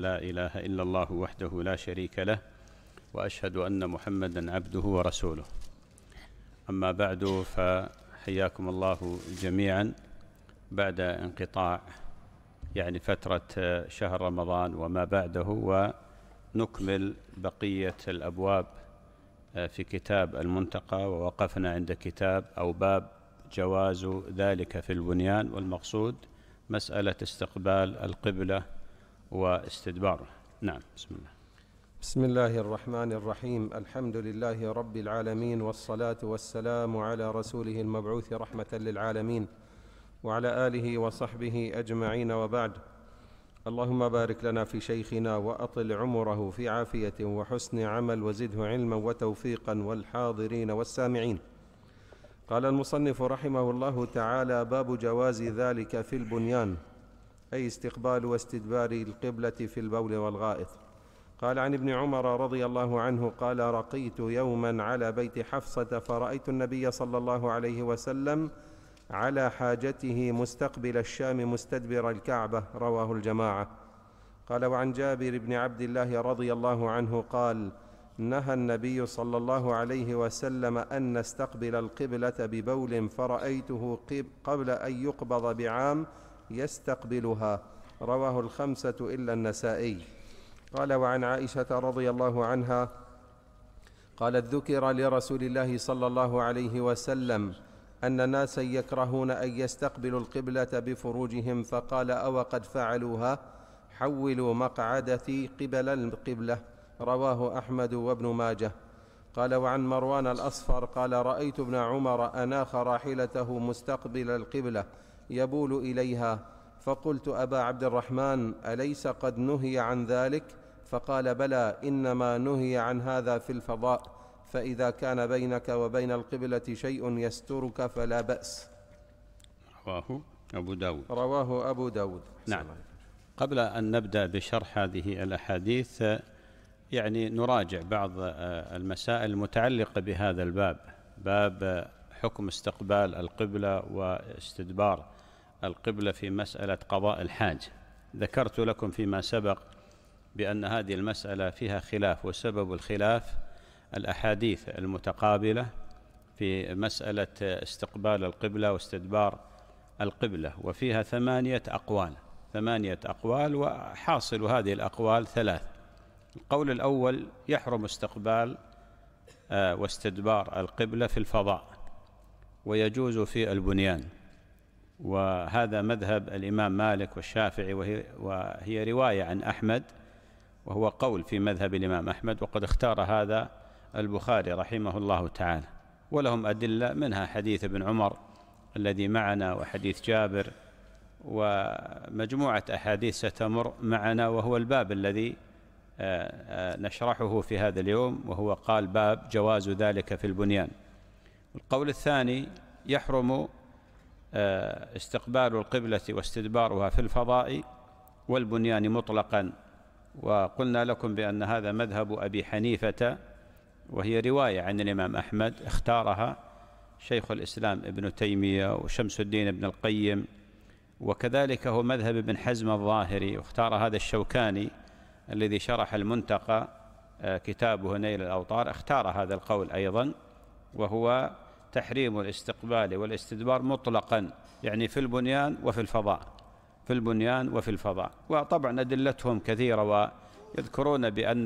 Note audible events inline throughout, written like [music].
لا إله إلا الله وحده لا شريك له وأشهد أن محمدا عبده ورسوله أما بعد فحياكم الله جميعا بعد انقطاع يعني فترة شهر رمضان وما بعده ونكمل بقية الأبواب في كتاب المنتقى ووقفنا عند كتاب أو باب جواز ذلك في البنيان والمقصود مسألة استقبال القبلة واستدباره نعم بسم الله بسم الله الرحمن الرحيم الحمد لله رب العالمين والصلاة والسلام على رسوله المبعوث رحمة للعالمين وعلى آله وصحبه أجمعين وبعد اللهم بارك لنا في شيخنا وأطل عمره في عافية وحسن عمل وزده علما وتوفيقا والحاضرين والسامعين قال المصنف رحمه الله تعالى باب جواز ذلك في البنيان أي استقبال واستدبار القبلة في البول والغائط قال عن ابن عمر رضي الله عنه قال رقيت يوما على بيت حفصة فرأيت النبي صلى الله عليه وسلم على حاجته مستقبل الشام مستدبر الكعبة رواه الجماعة قال وعن جابر بن عبد الله رضي الله عنه قال نهى النبي صلى الله عليه وسلم أن نستقبل القبلة ببول فرأيته قبل أن يقبض بعام يستقبلها رواه الخمسة إلا النسائي قال وعن عائشة رضي الله عنها قالت ذكر لرسول الله صلى الله عليه وسلم أن ناسا يكرهون أن يستقبلوا القبلة بفروجهم فقال أو قد فعلوها حولوا مقعدتي قبل القبلة رواه أحمد وابن ماجه قال وعن مروان الأصفر قال رأيت ابن عمر أناخ راحلته مستقبل القبلة يبول اليها فقلت ابا عبد الرحمن اليس قد نهي عن ذلك فقال بلى انما نهي عن هذا في الفضاء فاذا كان بينك وبين القبله شيء يسترك فلا باس رواه ابو داود رواه ابو داود نعم قبل ان نبدا بشرح هذه الاحاديث يعني نراجع بعض آه، المسائل المتعلقه بهذا الباب باب حكم استقبال القبله واستدبار القبلة في مسألة قضاء الحاج ذكرت لكم فيما سبق بأن هذه المسألة فيها خلاف وسبب الخلاف الأحاديث المتقابلة في مسألة استقبال القبلة واستدبار القبلة وفيها ثمانية أقوال ثمانية أقوال وحاصل هذه الأقوال ثلاث القول الأول يحرم استقبال آه، واستدبار القبلة في الفضاء ويجوز في البنيان وهذا مذهب الإمام مالك والشافعي وهي, وهي رواية عن أحمد وهو قول في مذهب الإمام أحمد وقد اختار هذا البخاري رحمه الله تعالى ولهم أدلة منها حديث ابن عمر الذي معنا وحديث جابر ومجموعة أحاديث ستمر معنا وهو الباب الذي آه، آه، نشرحه في هذا اليوم وهو قال باب جواز ذلك في البنيان القول الثاني يحرم آه، استقبال القبلة واستدبارها في الفضاء والبنيان مطلقا وقلنا لكم بأن هذا مذهب أبي حنيفة وهي رواية عن الإمام أحمد اختارها شيخ الإسلام ابن تيمية وشمس الدين ابن القيم وكذلك هو مذهب ابن حزم الظاهري واختار هذا الشوكاني الذي شرح المنتقى آه، كتابه نيل الأوطار اختار هذا القول أيضا وهو تحريم الاستقبال والاستدبار مطلقا يعني في البنيان وفي الفضاء في البنيان وفي الفضاء وطبعا أدلتهم كثيرة ويذكرون بأن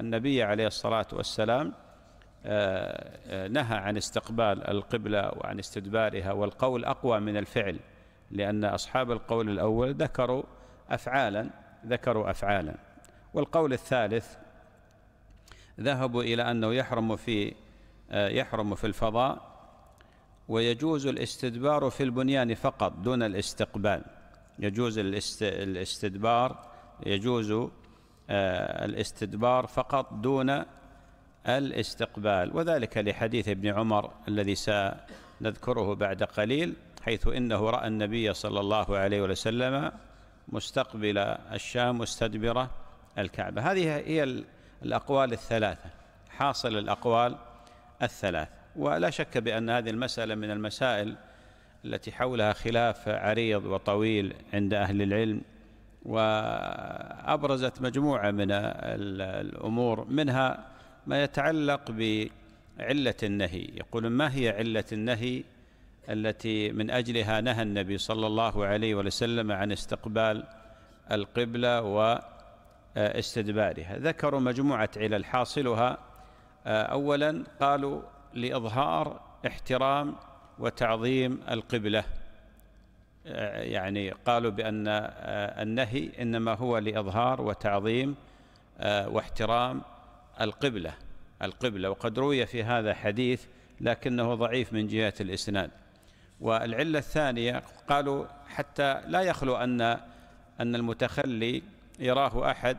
النبي عليه الصلاة والسلام آه، آه، نهى عن استقبال القبلة وعن استدبارها والقول أقوى من الفعل لأن أصحاب القول الأول ذكروا أفعالا ذكروا أفعالا والقول الثالث ذهبوا إلى أنه يحرم في آه، يحرم في الفضاء ويجوز الاستدبار في البنيان فقط دون الاستقبال يجوز الاستدبار يجوز آه، الاستدبار فقط دون الاستقبال وذلك لحديث ابن عمر الذي سنذكره بعد قليل حيث انه راى النبي صلى الله عليه وسلم مستقبل الشام مستدبره الكعبه هذه هي الاقوال الثلاثه حاصل الاقوال الثلاث ولا شك بأن هذه المسألة من المسائل التي حولها خلاف عريض وطويل عند أهل العلم وأبرزت مجموعة من الأمور منها ما يتعلق بعلة النهي يقول ما هي علة النهي التي من أجلها نهى النبي صلى الله عليه وسلم عن استقبال القبلة واستدبارها آه، ذكروا مجموعة علل حاصلها آه، أولا قالوا لإظهار احترام وتعظيم القبلة آه، يعني قالوا بأن آه، النهي إنما هو لإظهار وتعظيم واحترام القبلة القبلة وقد روي في هذا حديث لكنه ضعيف من جهة الإسناد والعلة الثانية قالوا حتى لا يخلو أن أن المتخلي يراه أحد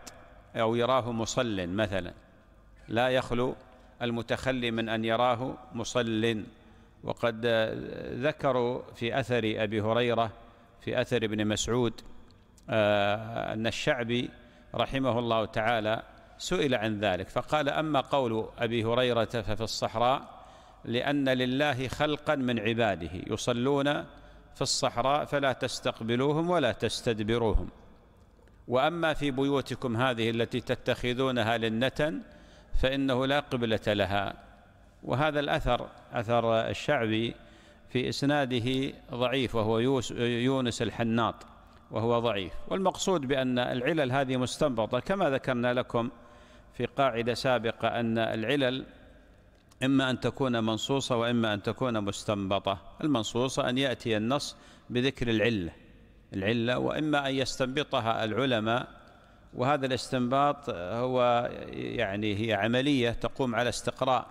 أو يراه مصل مثلا لا يخلو المتخلي من أن يراه مصل وقد ذكروا في أثر أبي هريرة في أثر ابن مسعود آه، أن الشعبي رحمه الله تعالى سئل عن ذلك فقال أما قول أبي هريرة ففي الصحراء لأن لله خلقا من عباده يصلون في الصحراء فلا تستقبلوهم ولا تستدبروهم وأما في بيوتكم هذه التي تتخذونها للنتن فإنه لا قبلة لها وهذا الأثر أثر الشعبي في إسناده ضعيف وهو يونس الحناط وهو ضعيف والمقصود بأن العلل هذه مستنبطة كما ذكرنا لكم في قاعدة سابقة أن العلل إما أن تكون منصوصة وإما أن تكون مستنبطة المنصوصة أن يأتي النص بذكر العلة العلة وإما أن يستنبطها العلماء وهذا الاستنباط هو يعني هي عملية تقوم على استقراء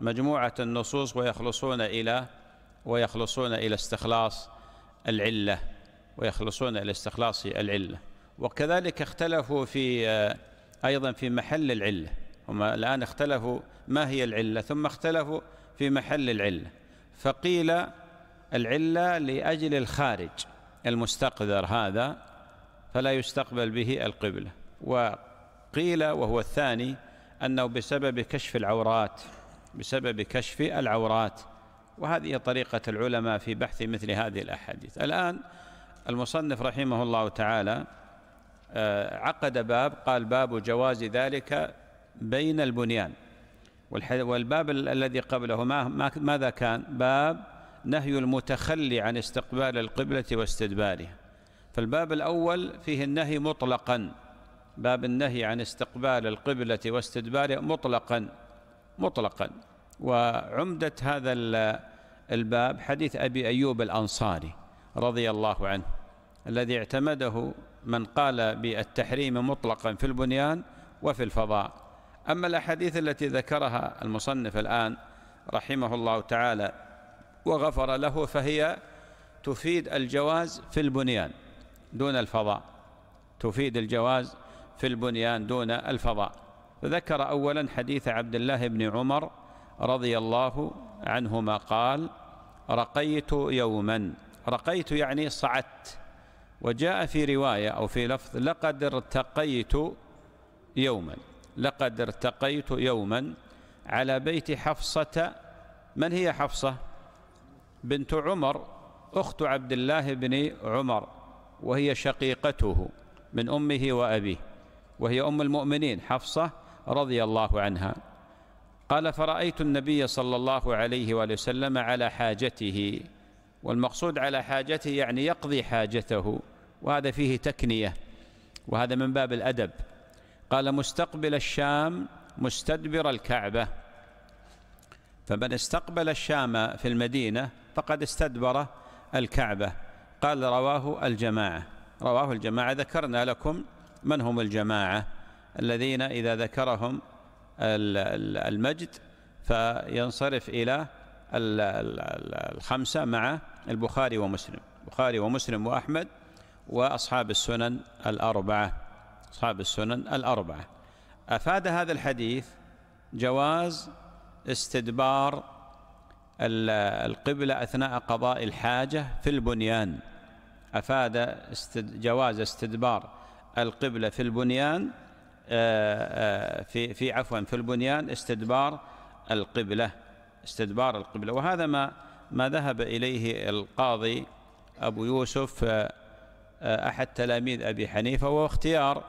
مجموعة النصوص ويخلصون إلى ويخلصون إلى استخلاص العلة ويخلصون إلى استخلاص العلة وكذلك اختلفوا في آه، أيضا في محل العلة هم الآن اختلفوا ما هي العلة ثم اختلفوا في محل العلة فقيل العلة لأجل الخارج المستقذر هذا فلا يستقبل به القبله وقيل وهو الثاني أنه بسبب كشف العورات بسبب كشف العورات وهذه طريقة العلماء في بحث مثل هذه الأحاديث الآن المصنف رحمه الله تعالى آه، عقد باب قال باب جواز ذلك بين البنيان والباب الذي قبله ما ماذا كان باب نهي المتخلي عن استقبال القبلة واستدباره فالباب الأول فيه النهي مطلقاً باب النهي عن استقبال القبلة واستدبارها مطلقا مطلقا وعمدة هذا الباب حديث أبي أيوب الأنصاري رضي الله عنه الذي اعتمده من قال بالتحريم مطلقا في البنيان وفي الفضاء أما الأحاديث التي ذكرها المصنف الآن رحمه الله تعالى وغفر له فهي تفيد الجواز في البنيان دون الفضاء تفيد الجواز في البنيان دون الفضاء فذكر أولا حديث عبد الله بن عمر رضي الله عنهما قال رقيت يوما رقيت يعني صعدت وجاء في رواية أو في لفظ لقد ارتقيت يوما لقد ارتقيت يوما على بيت حفصة من هي حفصة بنت عمر أخت عبد الله بن عمر وهي شقيقته من أمه وأبيه وهي أم المؤمنين حفصة رضي الله عنها قال فرأيت النبي صلى الله عليه وآله وسلم على حاجته والمقصود على حاجته يعني يقضي حاجته وهذا فيه تكنية وهذا من باب الأدب قال مستقبل الشام مستدبر الكعبة فمن استقبل الشام في المدينة فقد استدبر الكعبة قال رواه الجماعة رواه الجماعة ذكرنا لكم من هم الجماعة الذين إذا ذكرهم المجد فينصرف إلى الخمسة مع البخاري ومسلم البخاري ومسلم وأحمد وأصحاب السنن الأربعة أصحاب السنن الأربعة أفاد هذا الحديث جواز استدبار القبلة أثناء قضاء الحاجة في البنيان أفاد جواز استدبار القبلة في البنيان آه، آه، في في عفوا في البنيان استدبار القبلة استدبار القبلة وهذا ما ما ذهب إليه القاضي أبو يوسف آه، أحد تلاميذ أبي حنيفة وهو اختيار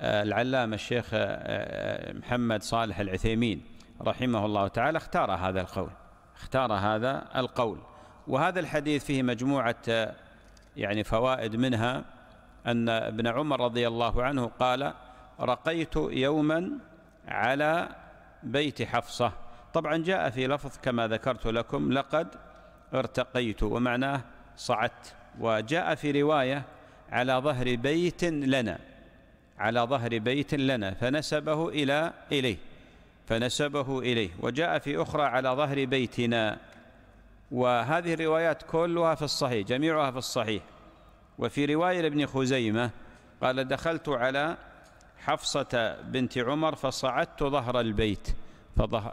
العلامة الشيخ محمد صالح العثيمين رحمه الله تعالى اختار هذا القول اختار هذا القول وهذا الحديث فيه مجموعة يعني فوائد منها أن ابن عمر رضي الله عنه قال رقيت يوما على بيت حفصة طبعا جاء في لفظ كما ذكرت لكم لقد ارتقيت ومعناه صعدت وجاء في رواية على ظهر بيت لنا على ظهر بيت لنا فنسبه إلى إليه فنسبه إليه وجاء في أخرى على ظهر بيتنا وهذه الروايات كلها في الصحيح جميعها في الصحيح وفي رواية لابن خزيمة قال دخلت على حفصة بنت عمر فصعدت ظهر البيت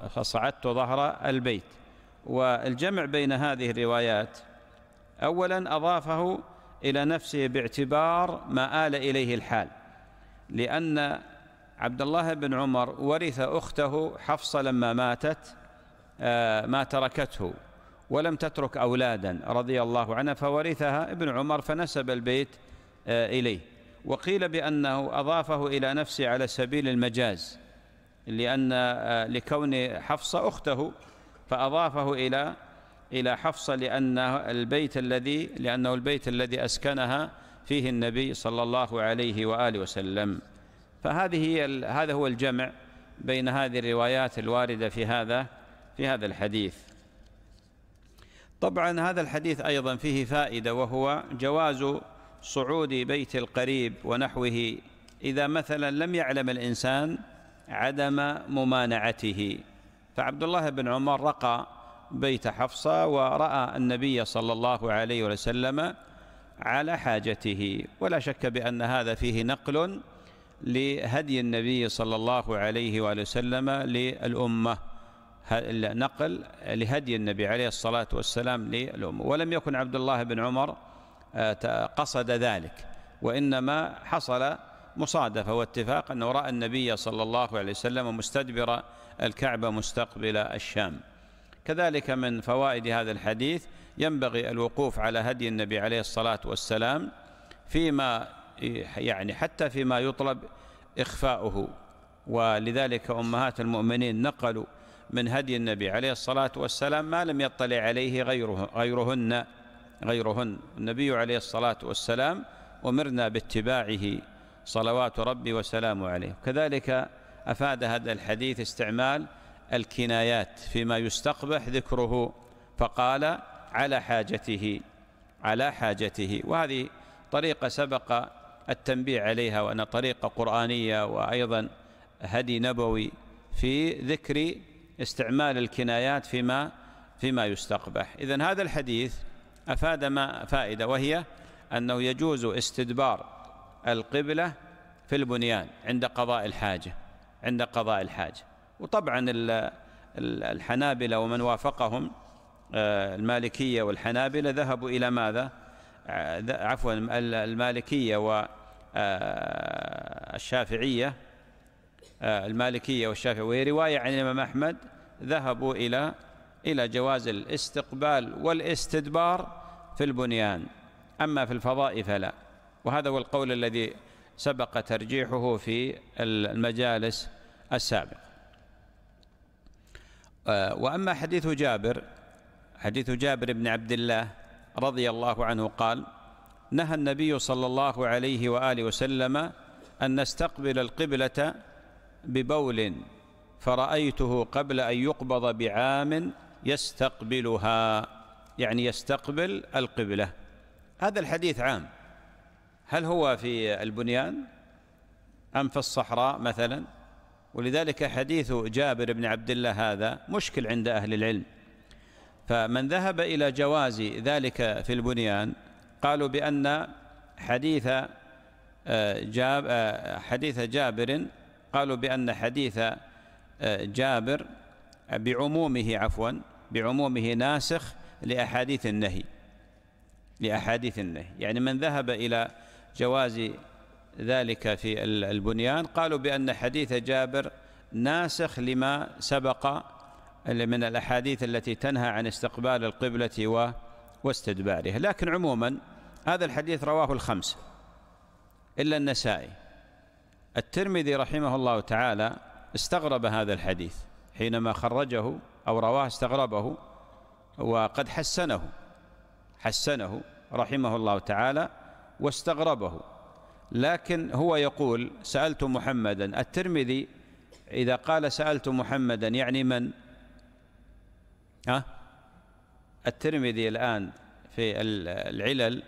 فصعدت ظهر البيت والجمع بين هذه الروايات أولا أضافه إلى نفسه باعتبار ما آل إليه الحال لأن عبد الله بن عمر ورث أخته حفصة لما ماتت آه، ما تركته ولم تترك أولادا رضي الله عنها فورثها ابن عمر فنسب البيت آه، إليه وقيل بأنه أضافه إلى نفسه على سبيل المجاز لأن آه، لكون حفصة أخته فأضافه إلى إلى حفصة لأن البيت الذي لأنه البيت الذي أسكنها فيه النبي صلى الله عليه وآله وسلم فهذه هي هذا هو الجمع بين هذه الروايات الواردة في هذا في هذا الحديث طبعا هذا الحديث أيضا فيه فائدة وهو جواز صعود بيت القريب ونحوه إذا مثلا لم يعلم الإنسان عدم ممانعته فعبد الله بن عمر رقى بيت حفصة ورأى النبي صلى الله عليه وسلم على حاجته ولا شك بأن هذا فيه نقل لهدي النبي صلى الله عليه وسلم للأمة نقل لهدي النبي عليه الصلاة والسلام للأمة ولم يكن عبد الله بن عمر آه، قصد ذلك وإنما حصل مصادفة واتفاق أنه رأى النبي صلى الله عليه وسلم مستدبر الكعبة مستقبل الشام كذلك من فوائد هذا الحديث ينبغي الوقوف على هدي النبي عليه الصلاة والسلام فيما يعني حتى فيما يطلب إخفاؤه ولذلك أمهات المؤمنين نقلوا من هدي النبي عليه الصلاة والسلام ما لم يطلع عليه غيره غيرهن غيرهن النبي عليه الصلاة والسلام أمرنا باتباعه صلوات ربي وسلامه عليه كذلك أفاد هذا الحديث استعمال الكنايات فيما يستقبح ذكره فقال على حاجته على حاجته وهذه طريقة سبق التنبيه عليها وأن طريقة قرآنية وأيضا هدي نبوي في ذكر استعمال الكنايات فيما فيما يستقبح إذن هذا الحديث أفاد ما فائدة وهي أنه يجوز استدبار القبلة في البنيان عند قضاء الحاجة عند قضاء الحاجة وطبعا الحنابلة ومن وافقهم آه، المالكية والحنابلة ذهبوا إلى ماذا آه، عفوا المالكية والشافعية آه، آه، المالكية والشافعية وهي رواية عن الإمام أحمد ذهبوا إلى إلى جواز الاستقبال والاستدبار في البنيان أما في الفضاء فلا وهذا هو القول الذي سبق ترجيحه في المجالس السابقة آه، وأما حديث جابر حديث جابر بن عبد الله رضي الله عنه قال نهى النبي صلى الله عليه وآله وسلم أن نستقبل القبلة ببول فرأيته قبل أن يقبض بعام يستقبلها يعني يستقبل القبلة هذا الحديث عام هل هو في البنيان أم في الصحراء مثلا ولذلك حديث جابر بن عبد الله هذا مشكل عند أهل العلم فمن ذهب إلى جواز ذلك في البنيان قالوا بأن حديث آه، جاب آه، حديث جابر قالوا بأن حديث آه، جابر آه، بعمومه عفوا بعمومه ناسخ لأحاديث النهي لأحاديث النهي يعني من ذهب إلى جواز ذلك في البنيان قالوا بأن حديث جابر ناسخ لما سبق من الأحاديث التي تنهى عن استقبال القبلة واستدبارها لكن عموما هذا الحديث رواه الخمسة إلا النسائي الترمذي رحمه الله تعالى استغرب هذا الحديث حينما خرجه أو رواه استغربه وقد حسنه حسنه رحمه الله تعالى واستغربه لكن هو يقول سألت محمدا الترمذي إذا قال سألت محمدا يعني من ها الترمذي الآن في العلل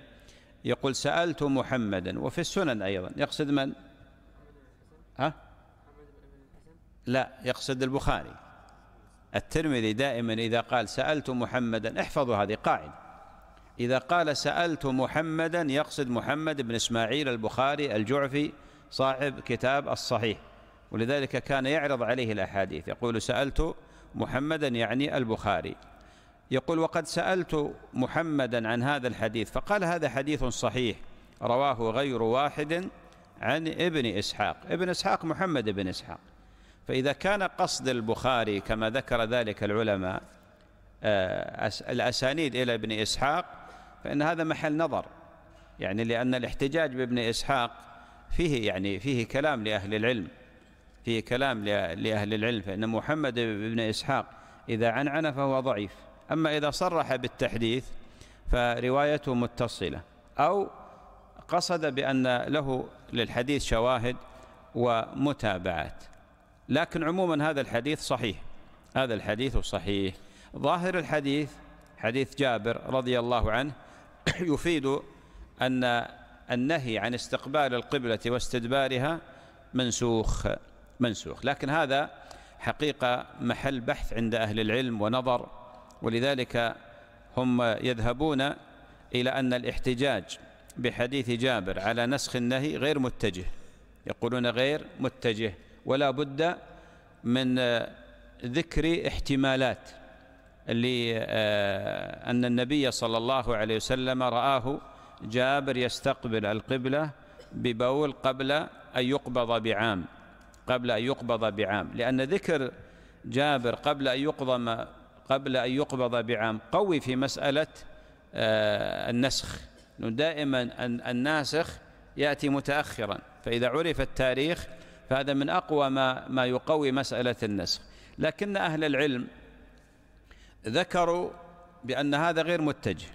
يقول سألت محمدا وفي السنن أيضا يقصد من لا يقصد البخاري الترمذي دائما إذا قال سألت محمدا احفظوا هذه قاعدة إذا قال سألت محمدا يقصد محمد بن إسماعيل البخاري الجعفي صاحب كتاب الصحيح ولذلك كان يعرض عليه الأحاديث يقول سألت محمدا يعني البخاري يقول وقد سألت محمدا عن هذا الحديث فقال هذا حديث صحيح رواه غير واحد عن ابن إسحاق ابن إسحاق محمد بن إسحاق فإذا كان قصد البخاري كما ذكر ذلك العلماء آه، الأسانيد إلى ابن إسحاق فإن هذا محل نظر يعني لأن الاحتجاج بابن إسحاق فيه يعني فيه كلام لأهل العلم فيه كلام لأهل العلم فإن محمد بن إسحاق إذا عنعن فهو ضعيف أما إذا صرح بالتحديث فروايته متصلة أو قصد بأن له للحديث شواهد ومتابعات لكن عموما هذا الحديث صحيح هذا الحديث صحيح ظاهر الحديث حديث جابر رضي الله عنه [coughs] يفيد أن النهي عن استقبال القبلة واستدبارها منسوخ منسوخ لكن هذا حقيقة محل بحث عند أهل العلم ونظر ولذلك هم يذهبون إلى أن الاحتجاج بحديث جابر على نسخ النهي غير متجه يقولون غير متجه ولا بد من آه، ذكر احتمالات لأن آه، النبي صلى الله عليه وسلم رآه جابر يستقبل القبلة ببول قبل أن يقبض بعام قبل أن يقبض بعام لأن ذكر جابر قبل أن يقضم قبل أن يقبض بعام قوي في مسألة آه، النسخ دائما الناسخ يأتي متأخرا فإذا عرف التاريخ فهذا من أقوى ما, ما يقوي مسألة النسخ لكن أهل العلم ذكروا بأن هذا غير متجه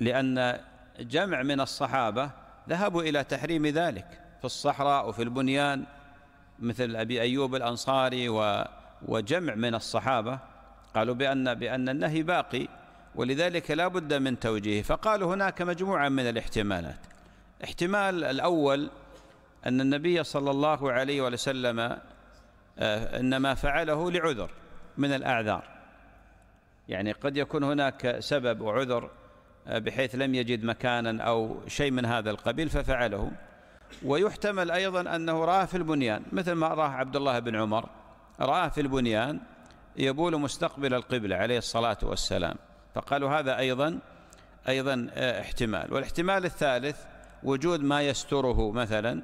لأن جمع من الصحابة ذهبوا إلى تحريم ذلك في الصحراء وفي البنيان مثل أبي أيوب الأنصاري وجمع من الصحابة قالوا بأن بأن النهي باقي ولذلك لا بد من توجيهه فقالوا هناك مجموعة من الاحتمالات احتمال الأول أن النبي صلى الله عليه وسلم آه، إنما فعله لعذر من الأعذار يعني قد يكون هناك سبب وعذر آه، بحيث لم يجد مكانا أو شيء من هذا القبيل ففعله ويحتمل أيضا أنه رآه في البنيان مثل ما رآه عبد الله بن عمر رآه في البنيان يبول مستقبل القبلة عليه الصلاة والسلام فقالوا هذا أيضا أيضا آه، احتمال والاحتمال الثالث وجود ما يستره مثلا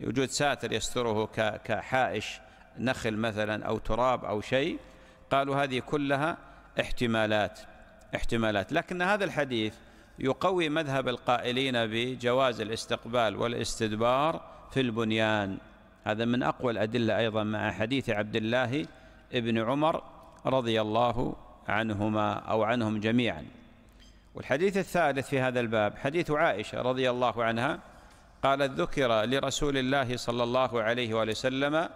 وجود ساتر يستره كحائش نخل مثلا أو تراب أو شيء قالوا هذه كلها احتمالات احتمالات لكن هذا الحديث يقوي مذهب القائلين بجواز الاستقبال والاستدبار في البنيان هذا من أقوى الأدلة أيضا مع حديث عبد الله ابن عمر رضي الله عنهما أو عنهم جميعا والحديث الثالث في هذا الباب حديث عائشة رضي الله عنها قال ذكر لرسول الله صلى الله عليه وآله وسلم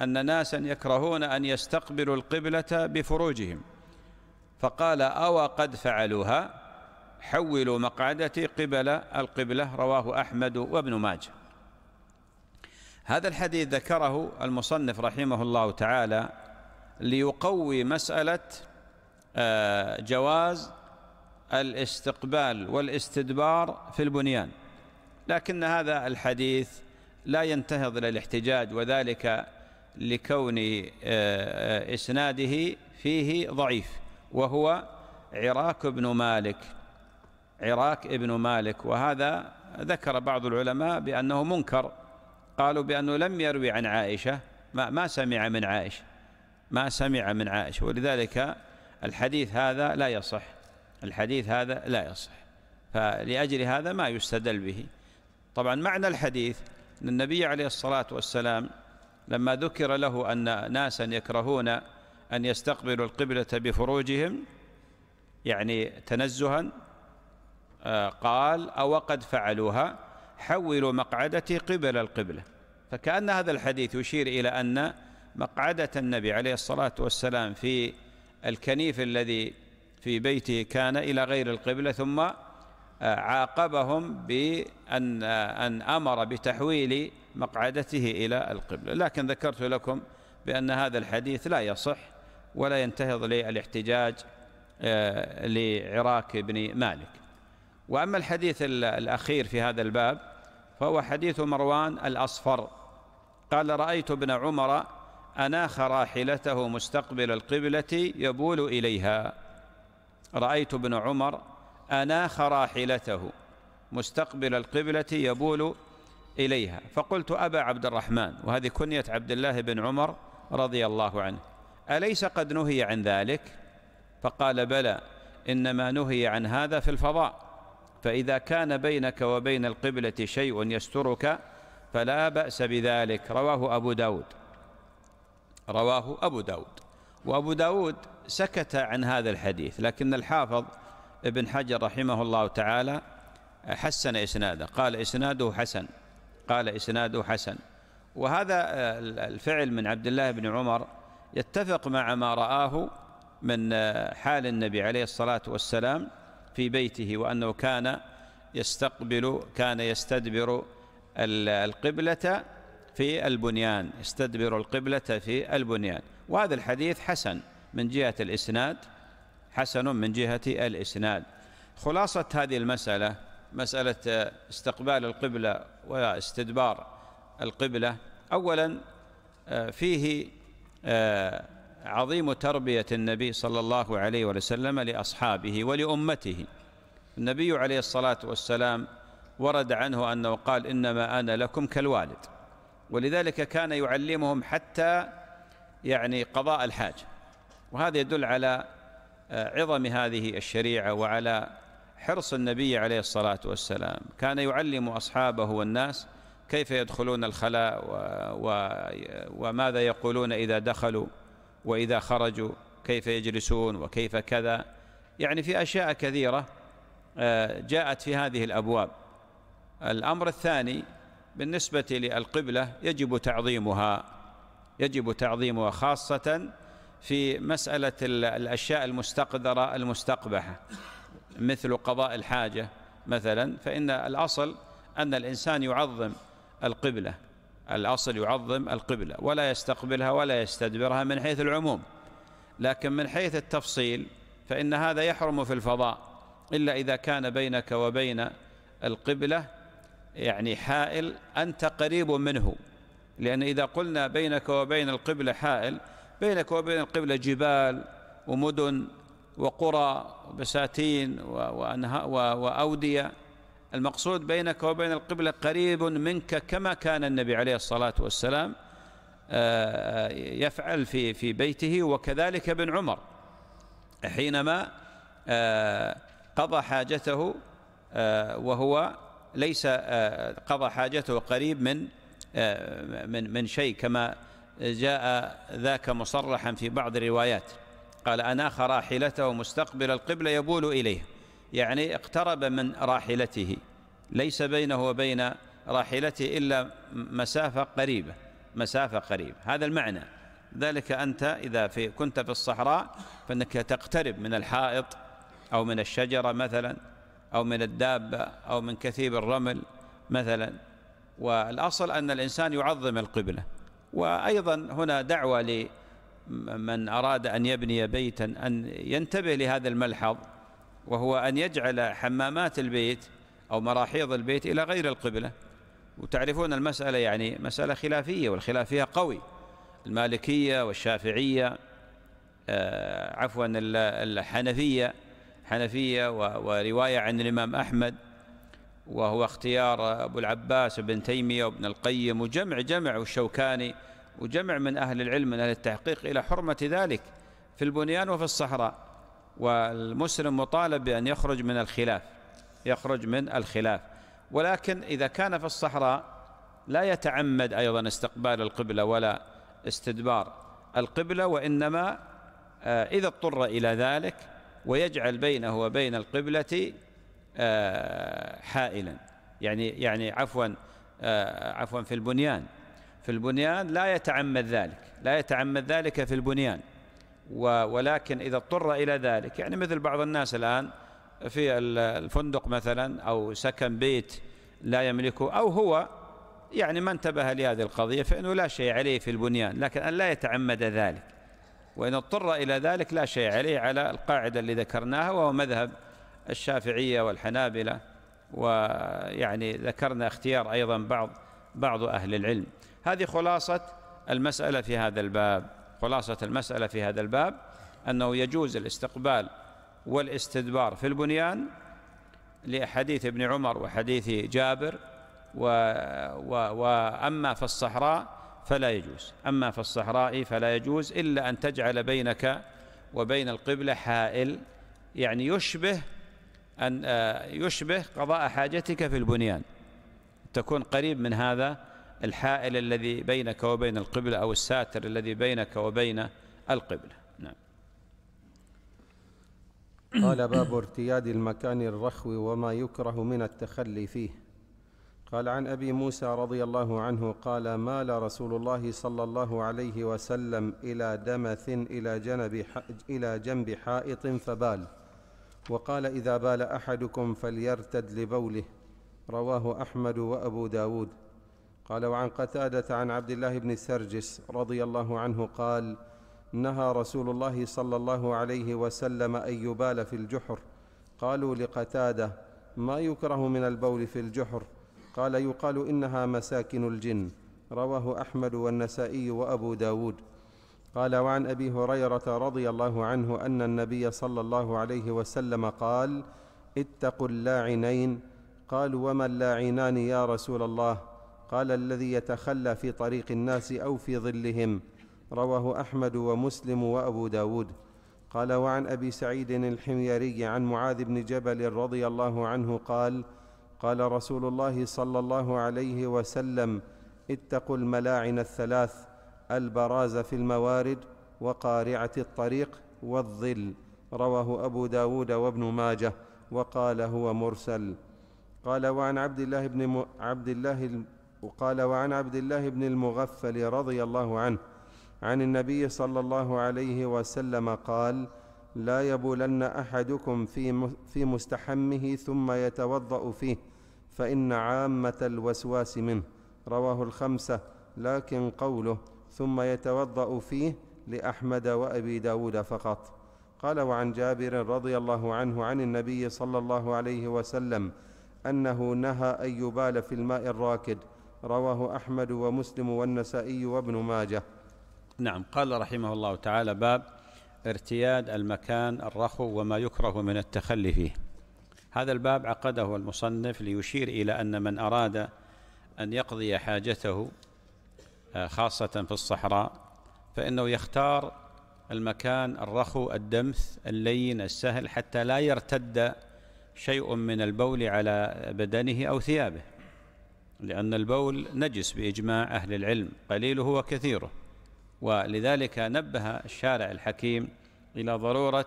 أن ناسا يكرهون أن يستقبلوا القبلة بفروجهم فقال أو قد فعلوها حولوا مقعدتي قبل القبلة رواه أحمد وابن ماجه هذا الحديث ذكره المصنف رحمه الله تعالى ليقوي مسألة آه، جواز الاستقبال والاستدبار في البنيان لكن هذا الحديث لا ينتهض الى الاحتجاج وذلك لكون آه، آه، اسناده فيه ضعيف وهو عراك بن مالك عراك ابن مالك وهذا ذكر بعض العلماء بانه منكر قالوا بانه لم يروي عن عائشه ما ما سمع من عائشه ما سمع من عائشه ولذلك الحديث هذا لا يصح الحديث هذا لا يصح فلأجل هذا ما يستدل به طبعا معنى الحديث أن النبي عليه الصلاة والسلام لما ذكر له أن ناسا يكرهون أن يستقبلوا القبلة بفروجهم يعني تنزها آه، قال أو قد فعلوها حولوا مقعدتي قبل القبلة فكأن هذا الحديث يشير إلى أن مقعدة النبي عليه الصلاة والسلام في الكنيف الذي في بيته كان إلى غير القبلة ثم عاقبهم بأن أن أمر بتحويل مقعدته إلى القبلة لكن ذكرت لكم بأن هذا الحديث لا يصح ولا ينتهض للاحتجاج آه، لعراك بن مالك وأما الحديث الأخير في هذا الباب فهو حديث مروان الأصفر قال رأيت ابن عمر أناخ راحلته مستقبل القبلة يبول إليها رأيت ابن عمر أناخ راحلته مستقبل القبلة يبول إليها فقلت أبا عبد الرحمن وهذه كنية عبد الله بن عمر رضي الله عنه أليس قد نهي عن ذلك فقال بلى إنما نهي عن هذا في الفضاء فإذا كان بينك وبين القبلة شيء يسترك فلا بأس بذلك رواه أبو داود رواه أبو داود وأبو داود سكت عن هذا الحديث لكن الحافظ ابن حجر رحمه الله تعالى حسن إسناده قال إسناده حسن قال إسناده حسن وهذا آه، الفعل من عبد الله بن عمر يتفق مع ما رآه من آه، حال النبي عليه الصلاة والسلام في بيته وأنه كان يستقبل كان يستدبر القبلة في البنيان يستدبر القبلة في البنيان وهذا الحديث حسن من جهة الإسناد حسن من جهة الإسناد خلاصة هذه المسألة مسألة استقبال القبلة واستدبار القبلة أولا آه، فيه آه، عظيم تربية النبي صلى الله عليه وسلم لأصحابه ولأمته النبي عليه الصلاة والسلام ورد عنه أنه قال إنما أنا لكم كالوالد ولذلك كان يعلمهم حتى يعني قضاء الحاجة وهذا يدل على عظم هذه الشريعة وعلى حرص النبي عليه الصلاة والسلام كان يعلم أصحابه والناس كيف يدخلون الخلاء وماذا يقولون إذا دخلوا وإذا خرجوا كيف يجلسون وكيف كذا يعني في أشياء كثيرة آه، جاءت في هذه الأبواب الأمر الثاني بالنسبة للقبلة يجب تعظيمها يجب تعظيمها خاصة في مسألة الأشياء المستقدرة المستقبحة مثل قضاء الحاجة مثلا فإن الأصل أن الإنسان يعظم القبلة الأصل يعظم القبلة ولا يستقبلها ولا يستدبرها من حيث العموم لكن من حيث التفصيل فإن هذا يحرم في الفضاء إلا إذا كان بينك وبين القبلة يعني حائل أنت قريب منه لأن إذا قلنا بينك وبين القبلة حائل بينك وبين القبلة جبال ومدن وقرى وبساتين وأودية المقصود بينك وبين القبلة قريب منك كما كان النبي عليه الصلاة والسلام آه، آه، يفعل في في بيته وكذلك ابن عمر حينما آه، قضى حاجته وهو ليس قضى حاجته قريب من من من شيء كما جاء ذاك مصرحا في بعض الروايات قال أناخ راحلته مستقبل القبلة يبول إليه يعني اقترب من راحلته ليس بينه وبين راحلته إلا مسافة قريبة مسافة قريبة هذا المعنى ذلك أنت إذا في كنت في الصحراء فإنك تقترب من الحائط أو من الشجرة مثلا أو من الدابة أو من كثيب الرمل مثلا والأصل أن الإنسان يعظم القبلة وأيضا هنا دعوة لمن أراد أن يبني بيتا أن ينتبه لهذا الملحظ وهو أن يجعل حمامات البيت أو مراحيض البيت إلى غير القبلة وتعرفون المسألة يعني مسألة خلافية والخلاف فيها قوي المالكية والشافعية آه، عفوا الحنفية حنفية ورواية عن الإمام أحمد وهو اختيار أبو العباس وابن تيمية وابن القيم وجمع جمع والشوكاني وجمع من أهل العلم من أهل التحقيق إلى حرمة ذلك في البنيان وفي الصحراء والمسلم مطالب بأن يخرج من الخلاف يخرج من الخلاف ولكن إذا كان في الصحراء لا يتعمد أيضا استقبال القبلة ولا استدبار القبلة وإنما آه، إذا اضطر إلى ذلك ويجعل بينه وبين القبلة آه، حائلا يعني يعني عفوا آه، عفوا في البنيان في البنيان لا يتعمد ذلك لا يتعمد ذلك في البنيان ولكن إذا اضطر إلى ذلك يعني مثل بعض الناس الآن في الفندق مثلا أو سكن بيت لا يملكه أو هو يعني ما انتبه لهذه القضية فإنه لا شيء عليه في البنيان لكن أن لا يتعمد ذلك وإن اضطر إلى ذلك لا شيء عليه على القاعدة اللي ذكرناها وهو مذهب الشافعية والحنابلة ويعني ذكرنا اختيار أيضا بعض بعض أهل العلم هذه خلاصة المسألة في هذا الباب خلاصة المسألة في هذا الباب أنه يجوز الاستقبال والاستدبار في البنيان لحديث ابن عمر وحديث جابر و و وأما في الصحراء فلا يجوز أما في الصحراء فلا يجوز إلا أن تجعل بينك وبين القبلة حائل يعني يشبه أن آه، يشبه قضاء حاجتك في البنيان تكون قريب من هذا الحائل الذي بينك وبين القبلة أو الساتر الذي بينك وبين القبلة نعم قال باب ارتياد المكان الرخو وما يكره من التخلي فيه قال عن ابي موسى رضي الله عنه قال مال رسول الله صلى الله عليه وسلم الى دمث الى جنب الى جنب حائط فبال وقال إذا بال أحدكم فليرتد لبوله رواه أحمد وأبو داود قال وعن قتادة عن عبد الله بن سرجس رضي الله عنه قال نهى رسول الله صلى الله عليه وسلم أن يبال في الجحر قالوا لقتادة ما يكره من البول في الجحر قال يقال إنها مساكن الجن رواه أحمد والنسائي وأبو داود قال وعن ابي هريره رضي الله عنه ان النبي صلى الله عليه وسلم قال اتقوا اللاعنين قالوا وما اللاعنان يا رسول الله قال الذي يتخلى في طريق الناس او في ظلهم رواه احمد ومسلم وابو داود قال وعن ابي سعيد الحميري عن معاذ بن جبل رضي الله عنه قال قال رسول الله صلى الله عليه وسلم اتقوا الملاعن الثلاث البراز في الموارد وقارعة الطريق والظل رواه أبو داود وابن ماجه وقال هو مرسل قال وعن عبد الله بن م... عبد الله وقال وعن عبد الله بن المغفل رضي الله عنه عن النبي صلى الله عليه وسلم قال لا يبولن احدكم في في مستحمه ثم يتوضا فيه فان عامه الوسواس منه رواه الخمسه لكن قوله ثم يتوضأ فيه لأحمد وأبي داود فقط قال وعن جابر رضي الله عنه عن النبي صلى الله عليه وسلم أنه نهى أن يبال في الماء الراكد رواه أحمد ومسلم والنسائي وابن ماجه نعم قال رحمه الله تعالى باب ارتياد المكان الرخو وما يكره من التخلي فيه هذا الباب عقده المصنف ليشير إلى أن من أراد أن يقضي حاجته آه، خاصة في الصحراء فإنه يختار المكان الرخو الدمث اللين السهل حتى لا يرتد شيء من البول على بدنه أو ثيابه لأن البول نجس بإجماع أهل العلم قليله وكثيره ولذلك نبه الشارع الحكيم إلى ضرورة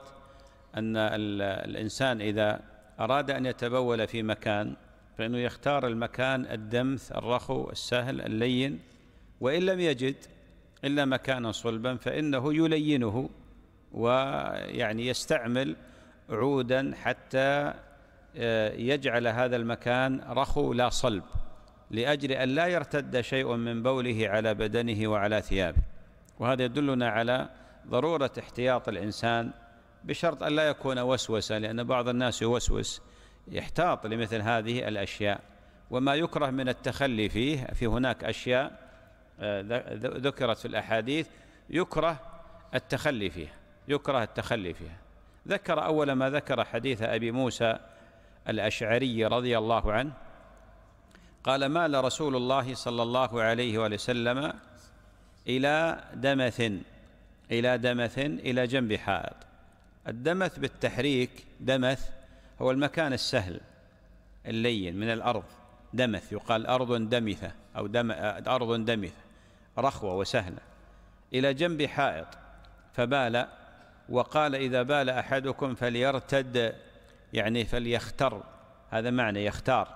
أن الإنسان إذا أراد أن يتبول في مكان فإنه يختار المكان الدمث الرخو السهل اللين وإن لم يجد إلا مكانا صلبا فإنه يلينه ويعني يستعمل عودا حتى آه، يجعل هذا المكان رخو لا صلب لأجل أن لا يرتد شيء من بوله على بدنه وعلى ثيابه وهذا يدلنا على ضرورة احتياط الإنسان بشرط أن لا يكون وسوسة لأن بعض الناس يوسوس يحتاط لمثل هذه الأشياء وما يكره من التخلي فيه في هناك أشياء آه، ذكرت في الأحاديث يكره التخلي فيها يكره التخلي فيها ذكر أول ما ذكر حديث أبي موسى الأشعري رضي الله عنه قال مال رسول الله صلى الله عليه وسلم إلى دمث إلى دمث إلى جنب حائط الدمث بالتحريك دمث هو المكان السهل اللين من الأرض دمث يقال أرض دمثة أو دم أرض دمثة رخوة وسهلة إلى جنب حائط فبال وقال إذا بال أحدكم فليرتد يعني فليختر هذا معنى يختار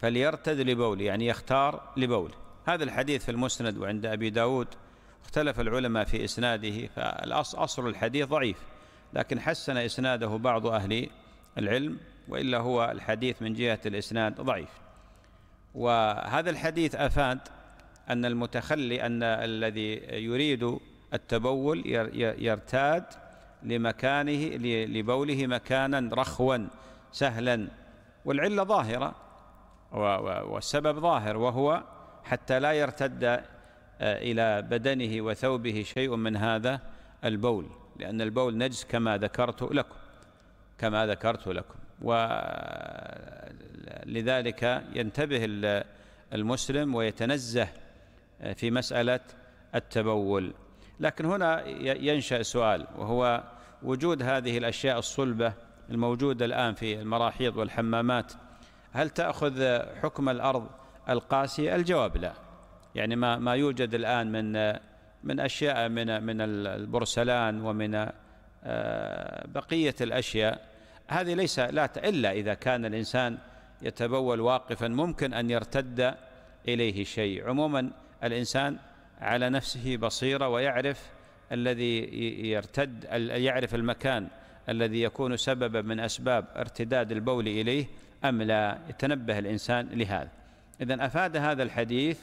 فليرتد لبول يعني يختار لبول هذا الحديث في المسند وعند أبي داود اختلف العلماء في إسناده فأصل الحديث ضعيف لكن حسن إسناده بعض أهل العلم وإلا هو الحديث من جهة الإسناد ضعيف وهذا الحديث أفاد أن المتخلي أن الذي يريد التبول يرتاد لمكانه لبوله مكانا رخوا سهلا والعلة ظاهرة والسبب ظاهر وهو حتى لا يرتد إلى بدنه وثوبه شيء من هذا البول لأن البول نجس كما ذكرت لكم كما ذكرت لكم ولذلك ينتبه المسلم ويتنزه في مسألة التبول لكن هنا ينشأ سؤال وهو وجود هذه الأشياء الصلبة الموجودة الآن في المراحيض والحمامات هل تأخذ حكم الأرض القاسية؟ الجواب لا يعني ما ما يوجد الآن من من أشياء من من البرسلان ومن آه، بقية الأشياء هذه ليس لا إلا إذا كان الإنسان يتبول واقفا ممكن أن يرتد إليه شيء عموما الإنسان على نفسه بصيرة ويعرف الذي يرتد يعرف المكان الذي يكون سببا من أسباب ارتداد البول إليه أم لا يتنبه الإنسان لهذا إذا أفاد هذا الحديث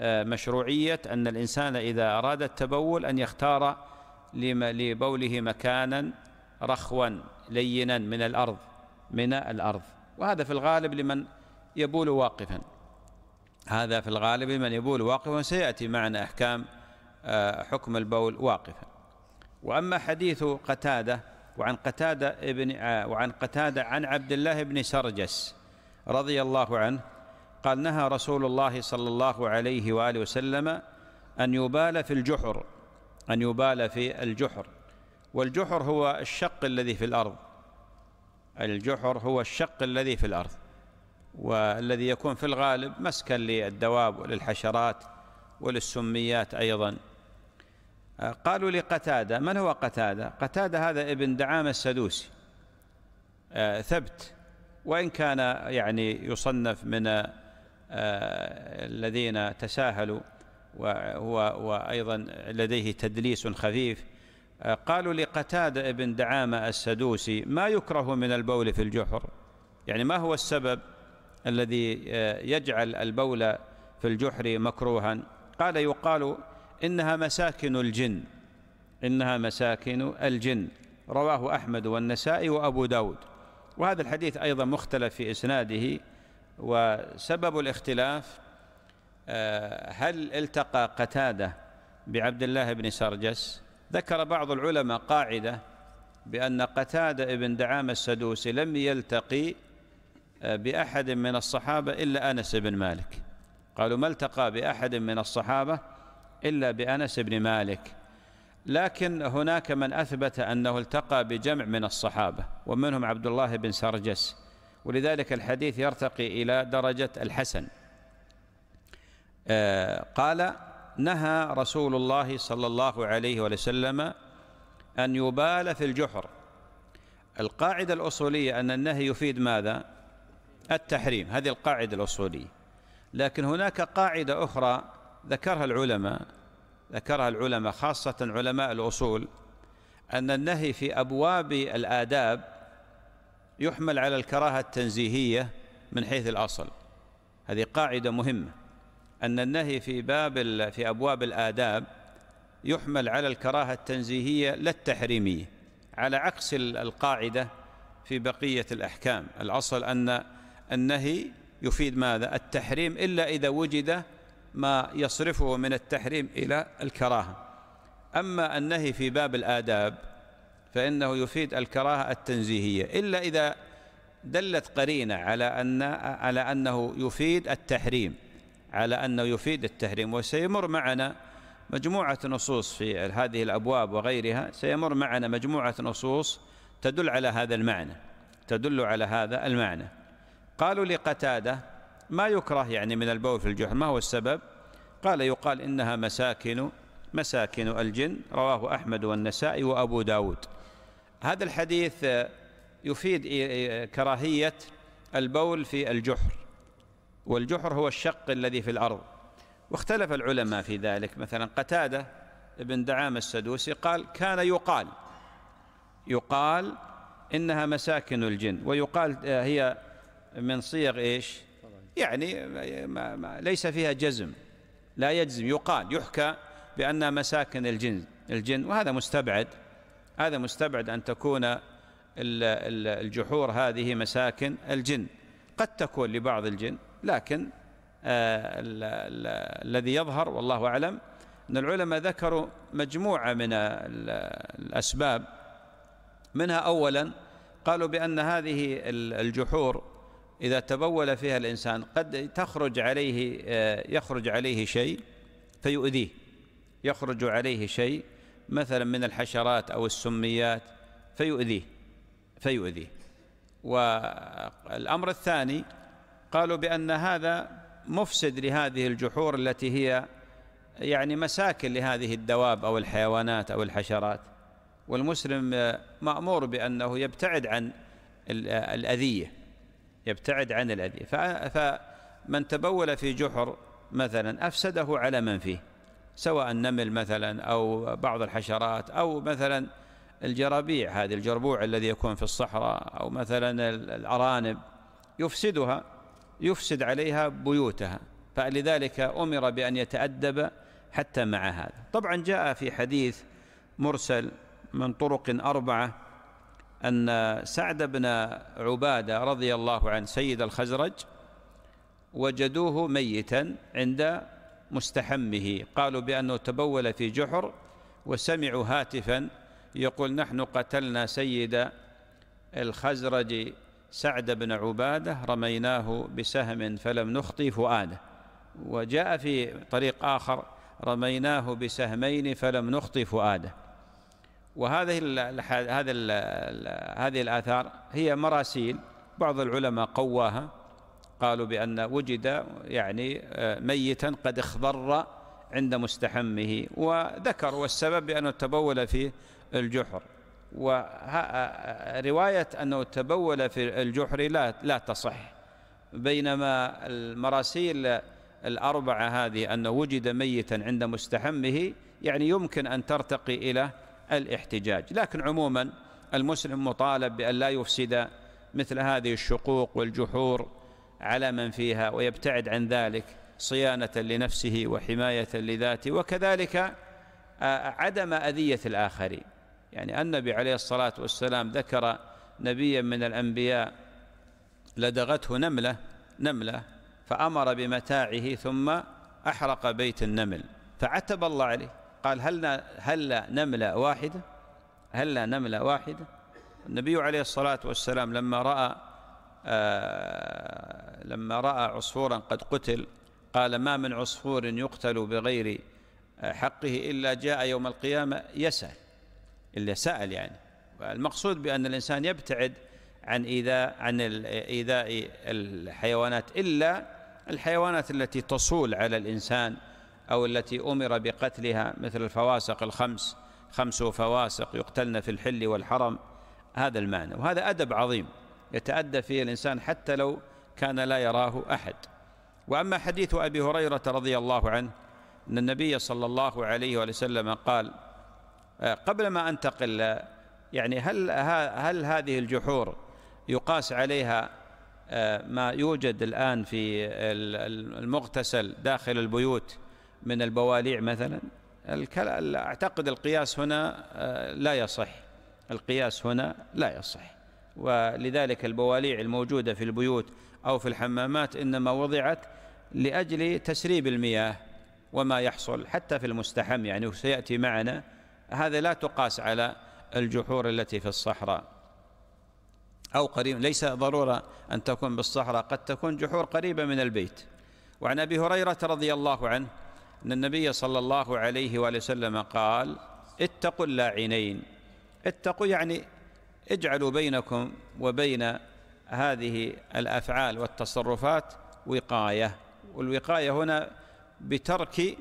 آه، مشروعية أن الإنسان إذا أراد التبول أن يختار لبوله مكانا رخوا لينا من الأرض من الأرض وهذا في الغالب لمن يبول واقفا هذا في الغالب من يبول واقفا سيأتي معنا أحكام آه، حكم البول واقفا وأما حديث قتادة وعن قتادة ابن آه، وعن قتادة عن عبد الله بن سرجس رضي الله عنه قال نهى رسول الله صلى الله عليه وآله وسلم أن يبال في الجحر أن يبال في الجحر والجحر هو الشق الذي في الأرض الجحر هو الشق الذي في الأرض والذي يكون في الغالب مسكن للدواب وللحشرات وللسميات أيضا آه، قالوا لقتادة من هو قتادة؟ قتادة هذا ابن دعامة السدوسي آه، ثبت وإن كان يعني يصنف من آه، الذين تساهلوا وأيضا لديه تدليس خفيف قالوا لقتادة ابن دعامة السدوسي ما يكره من البول في الجحر يعني ما هو السبب؟ الذي آه، يجعل البول في الجحر مكروها قال يقال إنها مساكن الجن إنها مساكن الجن رواه أحمد والنسائي وأبو داود وهذا الحديث أيضا مختلف في إسناده وسبب الاختلاف آه، هل التقى قتادة بعبد الله بن سرجس ذكر بعض العلماء قاعدة بأن قتادة بن دعامة السدوسي لم يلتقي آه، بأحد من الصحابة إلا أنس بن مالك قالوا ما التقى بأحد من الصحابة إلا بأنس بن مالك لكن هناك من أثبت أنه التقى بجمع من الصحابة ومنهم عبد الله بن سرجس ولذلك الحديث يرتقي إلى درجة الحسن آه، قال نهى رسول الله صلى الله عليه وسلم أن يبال في الجحر القاعدة الأصولية أن النهي يفيد ماذا؟ التحريم هذه القاعدة الأصولية لكن هناك قاعدة أخرى ذكرها العلماء ذكرها العلماء خاصة علماء الأصول أن النهي في أبواب الآداب يحمل على الكراهة التنزيهية من حيث الأصل هذه قاعدة مهمة أن النهي في باب في أبواب الآداب يحمل على الكراهة التنزيهية لا التحريمية على عكس القاعدة في بقية الأحكام الأصل أن النهي يفيد ماذا التحريم إلا إذا وجد ما يصرفه من التحريم إلى الكراهة أما النهي في باب الآداب فإنه يفيد الكراهة التنزيهية إلا إذا دلت قرينة على أن على أنه يفيد التحريم على أنه يفيد التحريم وسيمر معنا مجموعة نصوص في هذه الأبواب وغيرها سيمر معنا مجموعة نصوص تدل على هذا المعنى تدل على هذا المعنى قالوا لقتادة ما يكره يعني من البول في الجحر ما هو السبب قال يقال إنها مساكن مساكن الجن رواه أحمد والنسائي وأبو داود هذا الحديث يفيد كراهية البول في الجحر والجحر هو الشق الذي في الأرض واختلف العلماء في ذلك مثلا قتادة بن دعام السدوسي قال كان يقال يقال إنها مساكن الجن ويقال آه، هي من صيغ ايش يعني ما ما ليس فيها جزم لا يجزم يقال يحكى بأنها مساكن الجن الجن وهذا مستبعد هذا مستبعد أن تكون الجحور هذه مساكن الجن قد تكون لبعض الجن لكن آه، الذي يظهر والله أعلم أن العلماء ذكروا مجموعة من الأسباب منها أولا قالوا بأن هذه الجحور إذا تبول فيها الإنسان قد تخرج عليه آه، يخرج عليه شيء فيؤذيه يخرج عليه شيء مثلا من الحشرات أو السميات فيؤذيه فيؤذيه والأمر الثاني قالوا بأن هذا مفسد لهذه الجحور التي هي يعني مساكن لهذه الدواب أو الحيوانات أو الحشرات والمسلم مأمور بأنه يبتعد عن الأذية يبتعد عن الأذية فمن تبول في جحر مثلا أفسده على من فيه سواء النمل مثلا أو بعض الحشرات أو مثلا الجرابيع هذه الجربوع الذي يكون في الصحراء أو مثلا الأرانب يفسدها يفسد عليها بيوتها فلذلك أمر بأن يتأدب حتى مع هذا طبعا جاء في حديث مرسل من طرق أربعة أن سعد بن عبادة رضي الله عنه سيد الخزرج وجدوه ميتا عند مستحمه قالوا بأنه تبول في جحر وسمعوا هاتفا يقول نحن قتلنا سيد الخزرج سعد بن عبادة رميناه بسهم فلم نخطي فؤاده وجاء في طريق آخر رميناه بسهمين فلم نخطي فؤاده وهذه ال هذا هذه الآثار هي مراسيل بعض العلماء قواها قالوا بأن وجد يعني آه، ميتا قد اخضر عند مستحمه وذكروا السبب بأنه تبول في الجحر ورواية آه، آه، أنه تبول في الجحر لا لا تصح بينما المراسيل الأربعة هذه أنه وجد ميتا عند مستحمه يعني يمكن أن ترتقي إلى الاحتجاج لكن عموما المسلم مطالب بأن لا يفسد مثل هذه الشقوق والجحور على من فيها ويبتعد عن ذلك صيانة لنفسه وحماية لذاته وكذلك آه، عدم أذية الآخرين يعني النبي عليه الصلاة والسلام ذكر نبيا من الأنبياء لدغته نملة نملة فأمر بمتاعه ثم أحرق بيت النمل فعتب الله عليه قال هل هل نملة واحدة هل نملة واحدة النبي عليه الصلاة والسلام لما رأى آه لما رأى عصفورا قد قتل قال ما من عصفور يقتل بغير آه، حقه إلا جاء يوم القيامة يسأل إلا سأل يعني المقصود بأن الإنسان يبتعد عن إيذاء عن إيذاء الحيوانات إلا الحيوانات التي تصول على الإنسان أو التي أمر بقتلها مثل الفواسق الخمس خمس فواسق يقتلن في الحل والحرم هذا المعنى وهذا أدب عظيم يتأدى فيه الإنسان حتى لو كان لا يراه أحد وأما حديث أبي هريرة رضي الله عنه أن النبي صلى الله عليه وسلم قال آه، قبل ما أنتقل يعني هل هل هذه الجحور يقاس عليها آه، ما يوجد الآن في المغتسل داخل البيوت من البواليع مثلا أعتقد القياس هنا آه، لا يصح القياس هنا لا يصح ولذلك البواليع الموجودة في البيوت أو في الحمامات إنما وضعت لأجل تسريب المياه وما يحصل حتى في المستحم يعني سيأتي معنا هذا لا تقاس على الجحور التي في الصحراء أو قريب ليس ضرورة أن تكون بالصحراء قد تكون جحور قريبة من البيت وعن أبي هريرة رضي الله عنه أن النبي صلى الله عليه وآله وسلم قال اتقوا اللاعنين اتقوا يعني اجعلوا بينكم وبين هذه الأفعال والتصرفات وقاية والوقاية هنا بترك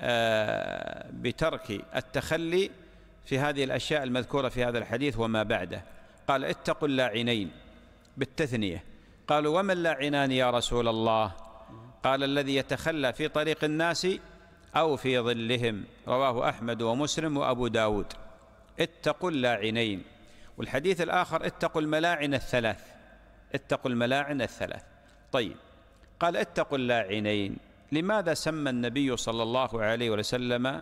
آه، بترك التخلي في هذه الأشياء المذكورة في هذا الحديث وما بعده قال اتقوا اللاعنين بالتثنية قالوا وما اللاعنان يا رسول الله قال الذي يتخلى في طريق الناس أو في ظلهم رواه أحمد ومسلم وأبو داود اتقوا اللاعنين والحديث الآخر اتقوا الملاعن الثلاث اتقوا الملاعن الثلاث طيب قال اتقوا اللاعنين لماذا سمى النبي صلى الله عليه وسلم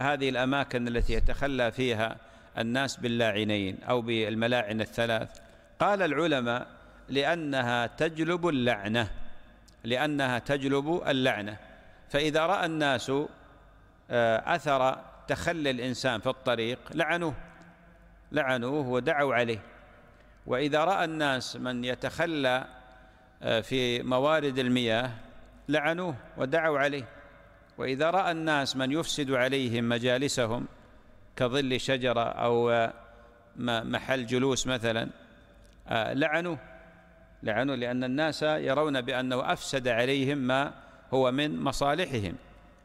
هذه الأماكن التي يتخلى فيها الناس باللاعنين أو بالملاعن الثلاث قال العلماء لأنها تجلب اللعنة لأنها تجلب اللعنة فإذا رأى الناس آه، أثر تخلي الإنسان في الطريق لعنوه لعنوه ودعوا عليه وإذا رأى الناس من يتخلى آه، في موارد المياه لعنوه ودعوا عليه وإذا رأى الناس من يفسد عليهم مجالسهم كظل شجرة أو آه، محل جلوس مثلا لعنوه لعنوا لأن الناس يرون بأنه أفسد عليهم ما هو من مصالحهم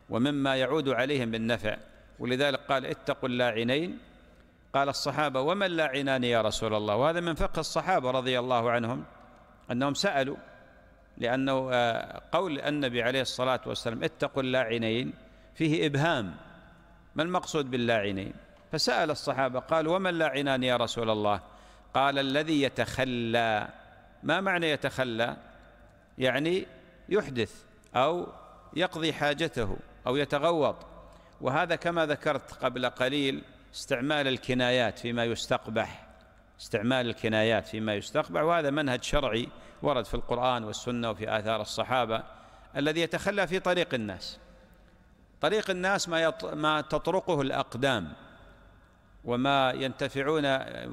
ومما يعود عليهم بالنفع ولذلك قال اتقوا اللاعنين قال الصحابة وما اللاعنان يا رسول الله وهذا من فقه الصحابة رضي الله عنهم أنهم سألوا لأنه آه، قول النبي عليه الصلاة والسلام اتقوا اللاعنين فيه إبهام ما المقصود باللاعنين فسأل الصحابة قال وما اللاعنان يا رسول الله قال الذي يتخلى ما معنى يتخلى يعني يحدث أو يقضي حاجته أو يتغوط وهذا كما ذكرت قبل قليل استعمال الكنايات فيما يستقبح استعمال الكنايات فيما يستقبح وهذا منهج شرعي ورد في القرآن والسنة وفي آثار الصحابة الذي يتخلى في طريق الناس طريق الناس ما ما تطرقه الأقدام وما ينتفعون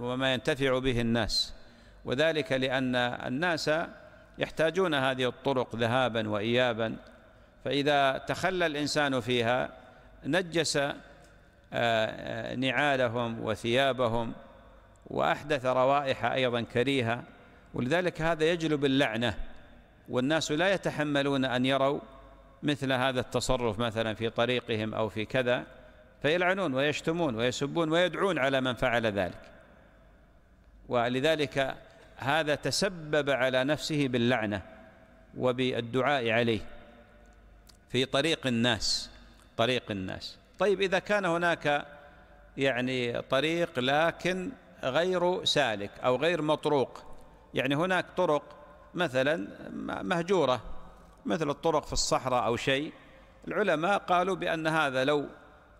وما ينتفع به الناس وذلك لأن الناس يحتاجون هذه الطرق ذهابا وإيابا فإذا تخلى الإنسان فيها نجس آه، آه، نعالهم وثيابهم وأحدث روائح أيضا كريهة ولذلك هذا يجلب اللعنة والناس لا يتحملون أن يروا مثل هذا التصرف مثلا في طريقهم أو في كذا فيلعنون ويشتمون ويسبون ويدعون على من فعل ذلك ولذلك هذا تسبب على نفسه باللعنه وبالدعاء عليه في طريق الناس طريق الناس طيب اذا كان هناك يعني طريق لكن غير سالك او غير مطروق يعني هناك طرق مثلا مهجوره مثل الطرق في الصحراء او شيء العلماء قالوا بان هذا لو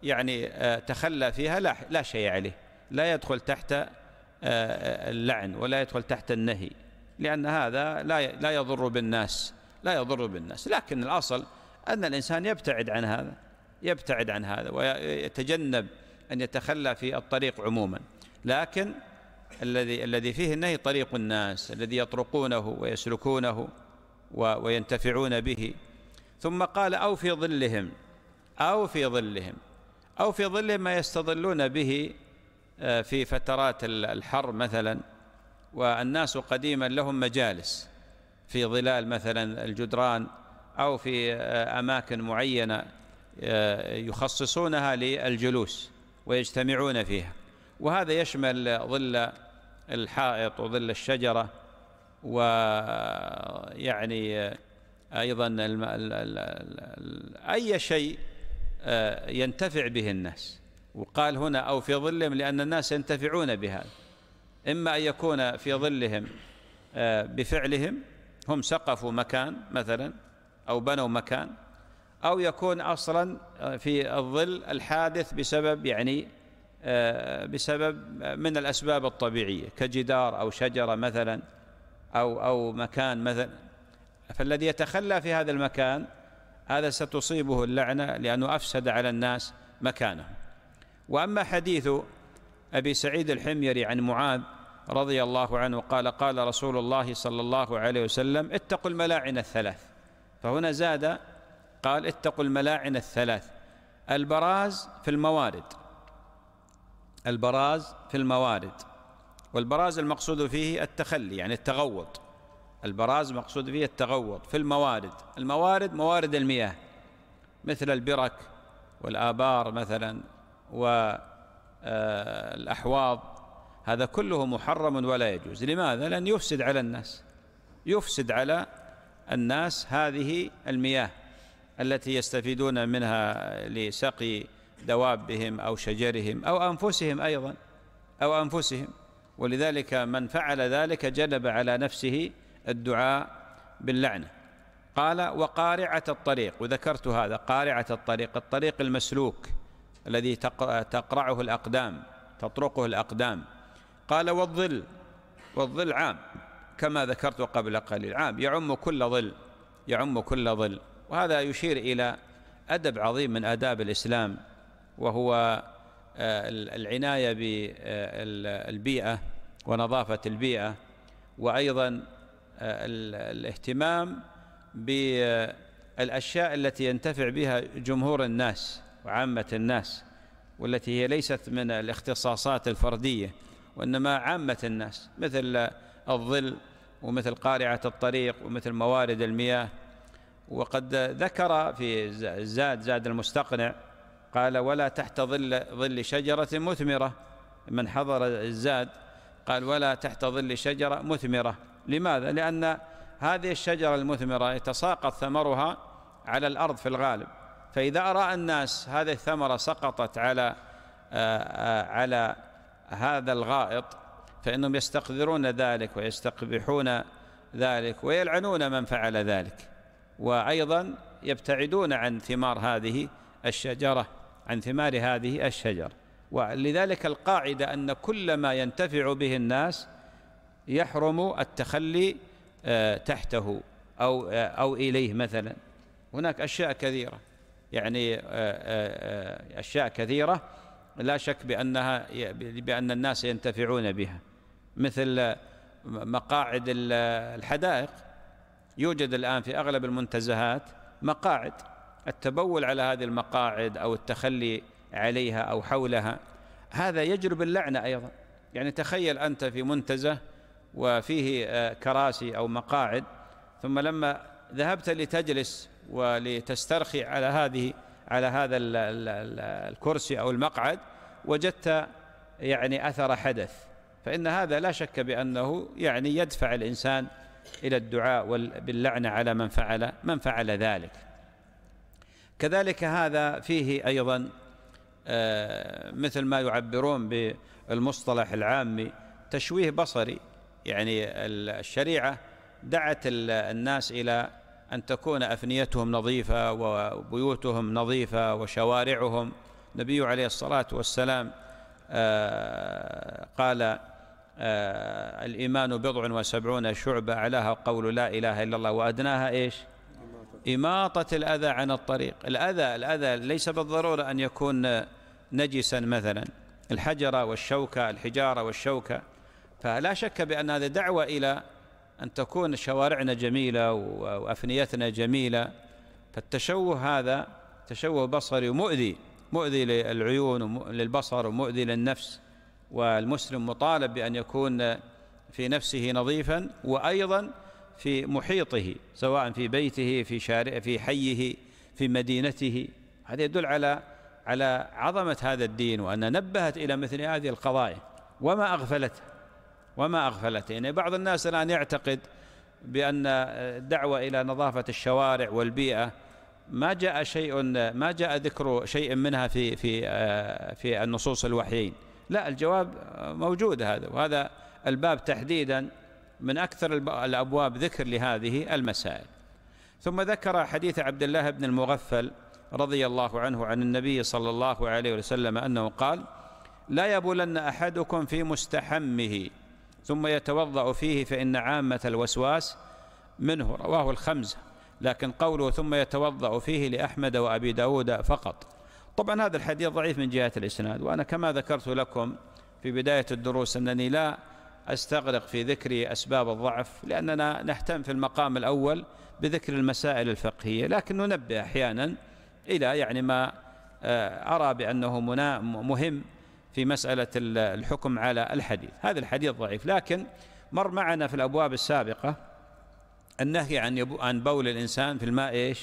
يعني آه، تخلى فيها لا شيء عليه لا يدخل تحت اللعن ولا يدخل تحت النهي لأن هذا لا لا يضر بالناس لا يضر بالناس لكن الأصل أن الإنسان يبتعد عن هذا يبتعد عن هذا ويتجنب أن يتخلى في الطريق عموما لكن الذي الذي فيه النهي طريق الناس الذي يطرقونه ويسلكونه وينتفعون به ثم قال أو في ظلهم أو في ظلهم أو في ظلهم ما يستظلون به آه، في فترات الحر مثلا والناس قديما لهم مجالس في ظلال مثلا الجدران أو في آه، أماكن معينة آه، يخصصونها للجلوس ويجتمعون فيها وهذا يشمل ظل الحائط وظل الشجرة ويعني أيضا أي شيء ينتفع به الناس وقال هنا أو في ظلهم لأن الناس ينتفعون بهذا إما أن يكون في ظلهم آه، بفعلهم هم سقفوا مكان مثلا أو بنوا مكان أو يكون أصلا آه، في الظل الحادث بسبب يعني آه، بسبب من الأسباب الطبيعية كجدار أو شجرة مثلا أو أو مكان مثلا فالذي يتخلى في هذا المكان هذا ستصيبه اللعنة لأنه أفسد على الناس مكانهم وأما حديث أبي سعيد الحميري عن معاذ رضي الله عنه قال قال رسول الله صلى الله عليه وسلم اتقوا الملاعن الثلاث فهنا زاد قال اتقوا الملاعن الثلاث البراز في الموارد البراز في الموارد والبراز المقصود فيه التخلي يعني التغوط البراز مقصود فيه التغوط في الموارد الموارد موارد المياه مثل البرك والآبار مثلا والأحواض آه، هذا كله محرم ولا يجوز لماذا؟ لأن يفسد على الناس يفسد على الناس هذه المياه التي يستفيدون منها لسقي دوابهم أو شجرهم أو أنفسهم أيضا أو أنفسهم ولذلك من فعل ذلك جلب على نفسه الدعاء باللعنة قال وقارعة الطريق وذكرت هذا قارعة الطريق الطريق المسلوك الذي تقرعه الأقدام تطرقه الأقدام قال والظل والظل عام كما ذكرت قبل قليل عام يعم كل ظل يعم كل ظل وهذا يشير إلى أدب عظيم من آداب الإسلام وهو آه، العناية بالبيئة آه، ونظافة البيئة وأيضا آه، الاهتمام بالأشياء التي ينتفع بها جمهور الناس وعامة الناس والتي هي ليست من الاختصاصات الفردية وإنما عامة الناس مثل الظل ومثل قارعة الطريق ومثل موارد المياه وقد ذكر في زاد زاد المستقنع قال ولا تحت ظل ظل شجرة مثمرة من حضر الزاد قال ولا تحت ظل شجرة مثمرة لماذا؟ لأن هذه الشجرة المثمرة يتساقط ثمرها على الأرض في الغالب فإذا أرى الناس هذه الثمرة سقطت على آه، آه، على هذا الغائط فإنهم يستقذرون ذلك ويستقبحون ذلك ويلعنون من فعل ذلك وأيضا يبتعدون عن ثمار هذه الشجرة عن ثمار هذه الشجرة ولذلك القاعدة أن كل ما ينتفع به الناس يحرم التخلي آه، تحته أو أو إليه مثلا هناك أشياء كثيرة يعني آه، آه، آه، أشياء كثيرة لا شك بأنها بأن الناس ينتفعون بها مثل مقاعد الحدائق يوجد الآن في أغلب المنتزهات مقاعد التبول على هذه المقاعد أو التخلي عليها أو حولها هذا يجلب اللعنة أيضا يعني تخيل أنت في منتزه وفيه كراسي أو مقاعد ثم لما ذهبت لتجلس ولتسترخي على هذه على هذا الكرسي أو المقعد وجدت يعني أثر حدث فإن هذا لا شك بأنه يعني يدفع الإنسان إلى الدعاء باللعنة على من فعل من فعل ذلك كذلك هذا فيه أيضا آه، مثل ما يعبرون بالمصطلح العامي تشويه بصري يعني الشريعة دعت الناس إلى أن تكون أفنيتهم نظيفة وبيوتهم نظيفة وشوارعهم النبي عليه الصلاة والسلام آه، قال آه، الإيمان بضع وسبعون شعبة علىها قول لا إله إلا الله وأدناها إيش إماطة الأذى عن الطريق الأذى الأذى ليس بالضرورة أن يكون نجسا مثلا الحجرة والشوكة الحجارة والشوكة فلا شك بأن هذا دعوة إلى أن تكون شوارعنا جميلة وأفنيتنا جميلة فالتشوه هذا تشوه بصري مؤذي مؤذي للعيون وللبصر ومؤذي للنفس والمسلم مطالب بأن يكون في نفسه نظيفا وأيضا في محيطه سواء في بيته في شارع في حيه في مدينته هذا يدل على على عظمة هذا الدين وأن نبهت إلى مثل هذه القضايا وما أغفلتها وما أغفلته يعني بعض الناس الآن يعتقد بأن الدعوة إلى نظافة الشوارع والبيئة ما جاء شيء ما جاء ذكر شيء منها في في في النصوص الوحيين لا الجواب موجود هذا وهذا الباب تحديدا من أكثر الأبواب ذكر لهذه المسائل ثم ذكر حديث عبد الله بن المغفل رضي الله عنه عن النبي صلى الله عليه وسلم أنه قال لا يبولن أحدكم في مستحمه ثم يتوضأ فيه فإن عامة الوسواس منه رواه الخمسة لكن قوله ثم يتوضأ فيه لأحمد وأبي داود فقط طبعا هذا الحديث ضعيف من جهة الإسناد وأنا كما ذكرت لكم في بداية الدروس أنني لا أستغرق في ذكر أسباب الضعف لأننا نهتم في المقام الأول بذكر المسائل الفقهية لكن ننبه أحيانا إلى يعني ما آه، أرى بأنه مهم في مسألة الحكم على الحديث هذا الحديث ضعيف لكن مر معنا في الأبواب السابقة النهي عن عن بول الإنسان في الماء إيش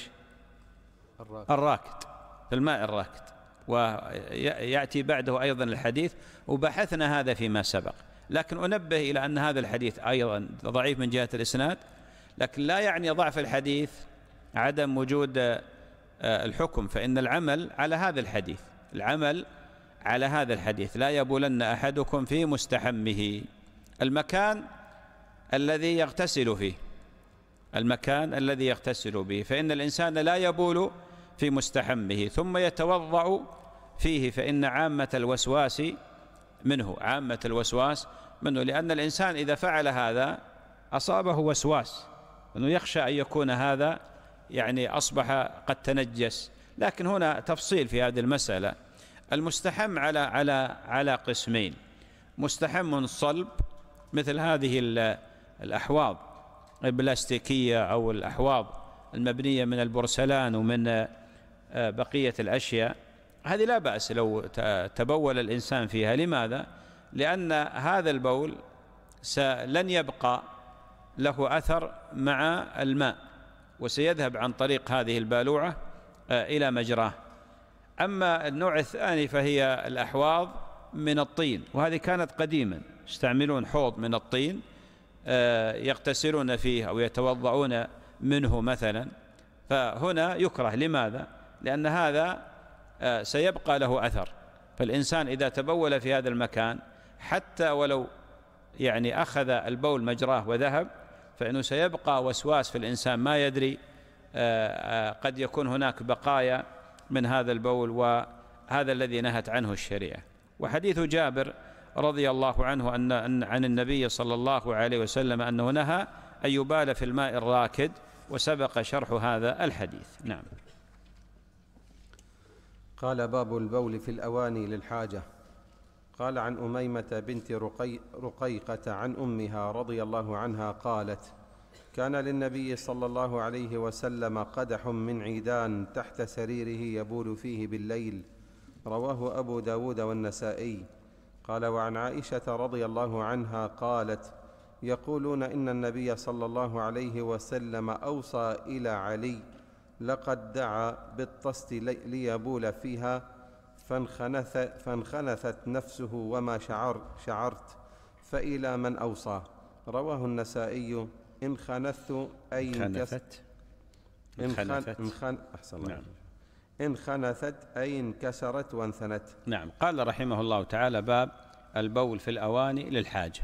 الراكد في الماء الراكد ويأتي بعده أيضا الحديث وبحثنا هذا فيما سبق لكن أنبه إلى أن هذا الحديث أيضا ضعيف من جهة الإسناد لكن لا يعني ضعف الحديث عدم وجود آه، الحكم فإن العمل على هذا الحديث العمل على هذا الحديث لا يبولن أحدكم في مستحمه المكان الذي يغتسل فيه المكان الذي يغتسل به فإن الإنسان لا يبول في مستحمه ثم يتوضأ فيه فإن عامة الوسواس منه عامة الوسواس منه لأن الإنسان إذا فعل هذا أصابه وسواس أنه يخشى أن يكون هذا يعني أصبح قد تنجس لكن هنا تفصيل في هذه المسألة المستحم على على على قسمين مستحم صلب مثل هذه الأحواض البلاستيكية أو الأحواض المبنية من البرسلان ومن آه، بقية الأشياء هذه لا بأس لو تبول الإنسان فيها لماذا؟ لأن هذا البول لن يبقى له أثر مع الماء وسيذهب عن طريق هذه البالوعة آه، إلى مجراه أما النوع الثاني فهي الأحواض من الطين وهذه كانت قديما يستعملون حوض من الطين آه، يغتسلون فيه أو يتوضعون منه مثلا فهنا يكره لماذا؟ لأن هذا آه، سيبقى له أثر فالإنسان إذا تبول في هذا المكان حتى ولو يعني أخذ البول مجراه وذهب فإنه سيبقى وسواس في الإنسان ما يدري آه، قد يكون هناك بقايا من هذا البول وهذا الذي نهت عنه الشريعة وحديث جابر رضي الله عنه أن عن النبي صلى الله عليه وسلم أنه نهى أن يبال في الماء الراكد وسبق شرح هذا الحديث نعم قال باب البول في الأواني للحاجة قال عن أميمة بنت رقي رقيقة عن أمها رضي الله عنها قالت كان للنبي صلى الله عليه وسلم قدح من عيدان تحت سريره يبول فيه بالليل رواه أبو داود والنسائي قال وعن عائشة رضي الله عنها قالت يقولون إن النبي صلى الله عليه وسلم أوصى إلى علي لقد دعا بالطست ليبول فيها فانخنث فانخنثت نفسه وما شعر شعرت فإلى من أوصى رواه النسائي إن خنثت أي انكسرت إن خنثت إن خن... أحسن الله نعم. إن خنثت أي انكسرت وانثنت نعم قال رحمه الله تعالى باب البول في الأواني للحاجة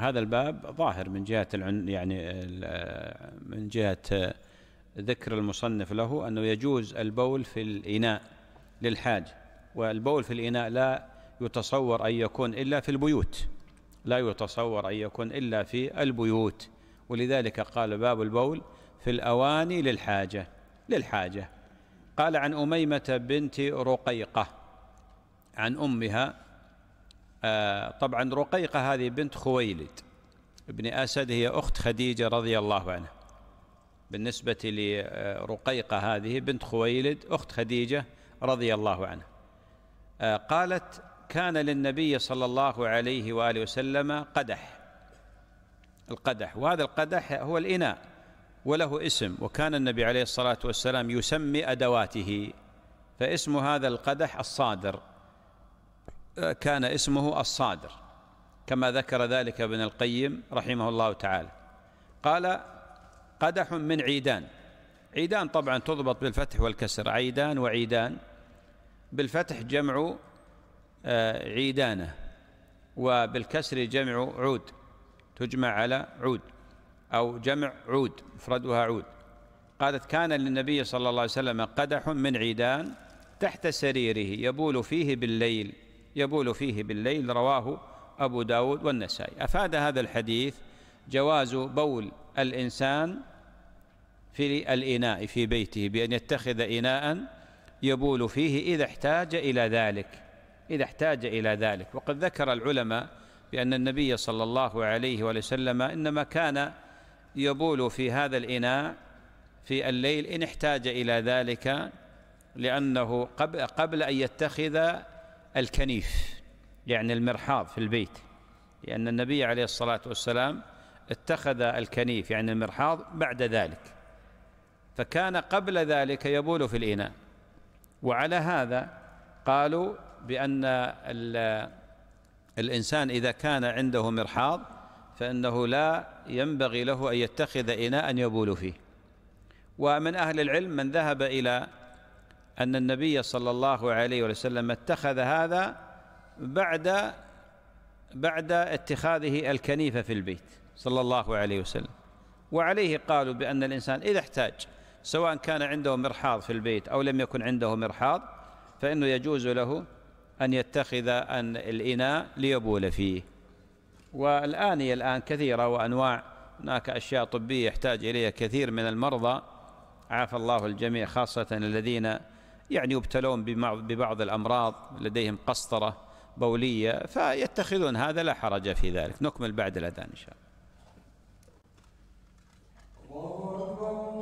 هذا الباب ظاهر من جهة العن يعني آه، من جهة آه، ذكر المصنف له أنه يجوز البول في الإناء للحاجة والبول في الإناء لا يتصور أن يكون إلا في البيوت لا يتصور أن يكون إلا في البيوت ولذلك قال باب البول في الأواني للحاجة للحاجة قال عن أميمة بنت رقيقة عن أمها آه طبعا رقيقة هذه بنت خويلد ابن أسد هي أخت خديجة رضي الله عنها بالنسبة لرقيقة هذه بنت خويلد أخت خديجة رضي الله عنها آه قالت كان للنبي صلى الله عليه وآله وسلم قدح القدح وهذا القدح هو الإناء وله اسم وكان النبي عليه الصلاة والسلام يسمي أدواته فاسم هذا القدح الصادر آه، كان اسمه الصادر كما ذكر ذلك ابن القيم رحمه الله تعالى قال قدح من عيدان عيدان طبعا تضبط بالفتح والكسر عيدان وعيدان بالفتح جمع آه، عيدانه وبالكسر جمع عود تجمع على عود أو جمع عود مفردها عود قالت كان للنبي صلى الله عليه وسلم قدح من عيدان تحت سريره يبول فيه بالليل يبول فيه بالليل رواه أبو داود والنسائي أفاد هذا الحديث جواز بول الإنسان في الإناء في بيته بأن يتخذ إناء يبول فيه إذا احتاج إلى ذلك إذا احتاج إلى ذلك وقد ذكر العلماء بأن النبي صلى الله عليه وسلم إنما كان يبول في هذا الإناء في الليل إن احتاج إلى ذلك لأنه قبل, قبل أن يتخذ الكنيف يعني المرحاض في البيت لأن النبي عليه الصلاة والسلام اتخذ الكنيف يعني المرحاض بعد ذلك فكان قبل ذلك يبول في الإناء وعلى هذا قالوا بأن الإنسان إذا كان عنده مرحاض فإنه لا ينبغي له أن يتخذ إناء يبول فيه ومن أهل العلم من ذهب إلى أن النبي صلى الله عليه وسلم اتخذ هذا بعد بعد اتخاذه الكنيفة في البيت صلى الله عليه وسلم وعليه قالوا بأن الإنسان إذا احتاج سواء كان عنده مرحاض في البيت أو لم يكن عنده مرحاض فإنه يجوز له أن يتخذ أن الإناء ليبول فيه والآنية الآن كثيرة وأنواع هناك أشياء طبية يحتاج إليها كثير من المرضى عافى الله الجميع خاصة الذين يعني يبتلون ببعض الأمراض لديهم قسطرة بولية فيتخذون هذا لا حرج في ذلك نكمل بعد الأذان إن شاء الله الله أكبر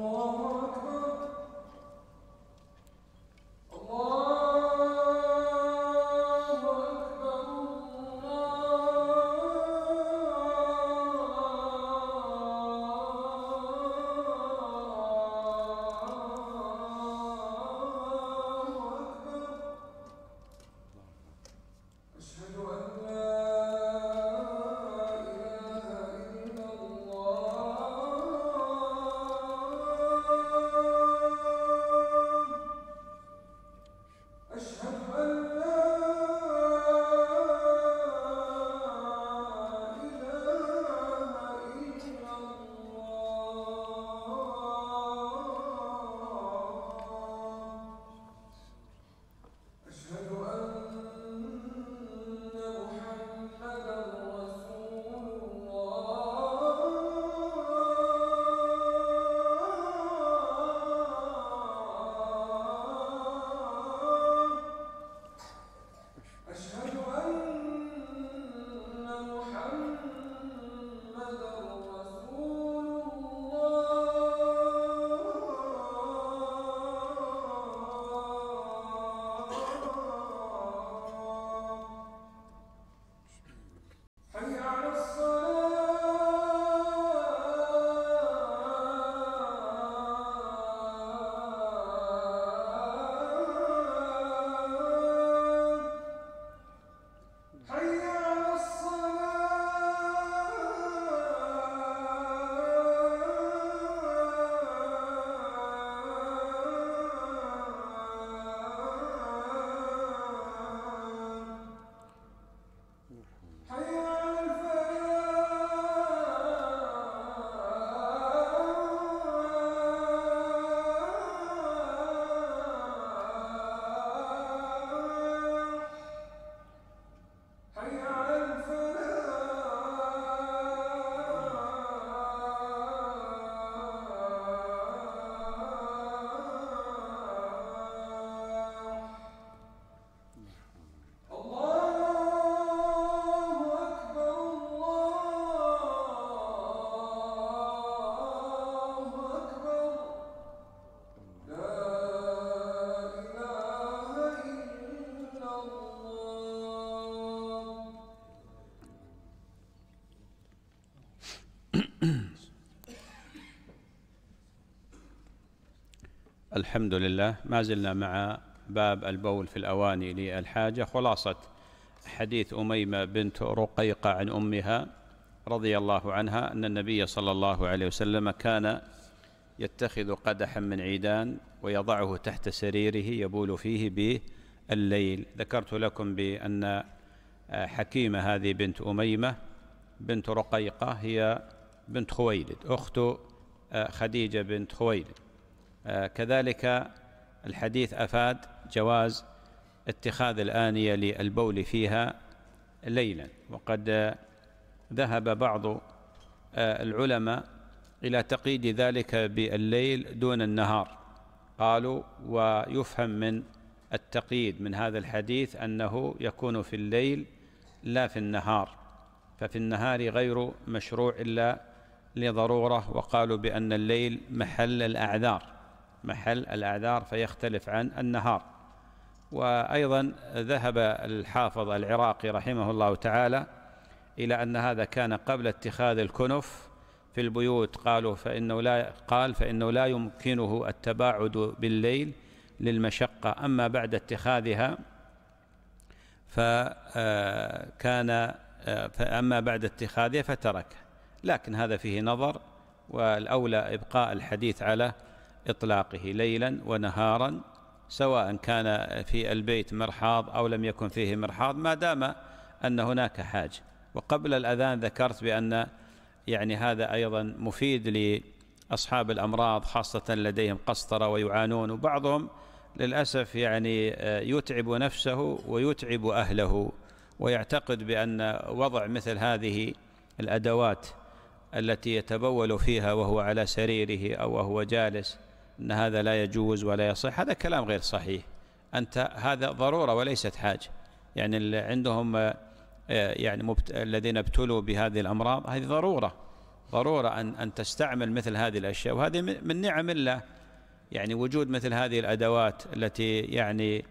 الحمد لله ما زلنا مع باب البول في الأواني للحاجة خلاصة حديث أميمة بنت رقيقة عن أمها رضي الله عنها أن النبي صلى الله عليه وسلم كان يتخذ قدحا من عيدان ويضعه تحت سريره يبول فيه بالليل ذكرت لكم بأن حكيمة هذه بنت أميمة بنت رقيقة هي بنت خويلد أخت خديجة بنت خويلد آه، كذلك الحديث أفاد جواز اتخاذ الآنية للبول فيها ليلا وقد ذهب بعض آه، العلماء إلى تقييد ذلك بالليل دون النهار قالوا ويفهم من التقييد من هذا الحديث أنه يكون في الليل لا في النهار ففي النهار غير مشروع إلا لضرورة وقالوا بأن الليل محل الأعذار محل الأعذار فيختلف عن النهار وأيضا ذهب الحافظ العراقي رحمه الله تعالى إلى أن هذا كان قبل اتخاذ الكنف في البيوت قالوا فإنه لا قال فإنه لا يمكنه التباعد بالليل للمشقة أما بعد اتخاذها فكان فأما بعد اتخاذها فتركه لكن هذا فيه نظر والأولى إبقاء الحديث على إطلاقه ليلا ونهارا سواء كان في البيت مرحاض أو لم يكن فيه مرحاض ما دام أن هناك حاجة وقبل الأذان ذكرت بأن يعني هذا أيضا مفيد لأصحاب الأمراض خاصة لديهم قسطرة ويعانون وبعضهم للأسف يعني يتعب نفسه ويتعب أهله ويعتقد بأن وضع مثل هذه الأدوات التي يتبول فيها وهو على سريره أو وهو جالس أن هذا لا يجوز ولا يصح هذا كلام غير صحيح أنت هذا ضرورة وليست حاجة يعني اللي عندهم آه، يعني مبت... الذين ابتلوا بهذه الأمراض هذه ضرورة ضرورة أن أن تستعمل مثل هذه الأشياء وهذه من نعم الله يعني وجود مثل هذه الأدوات التي يعني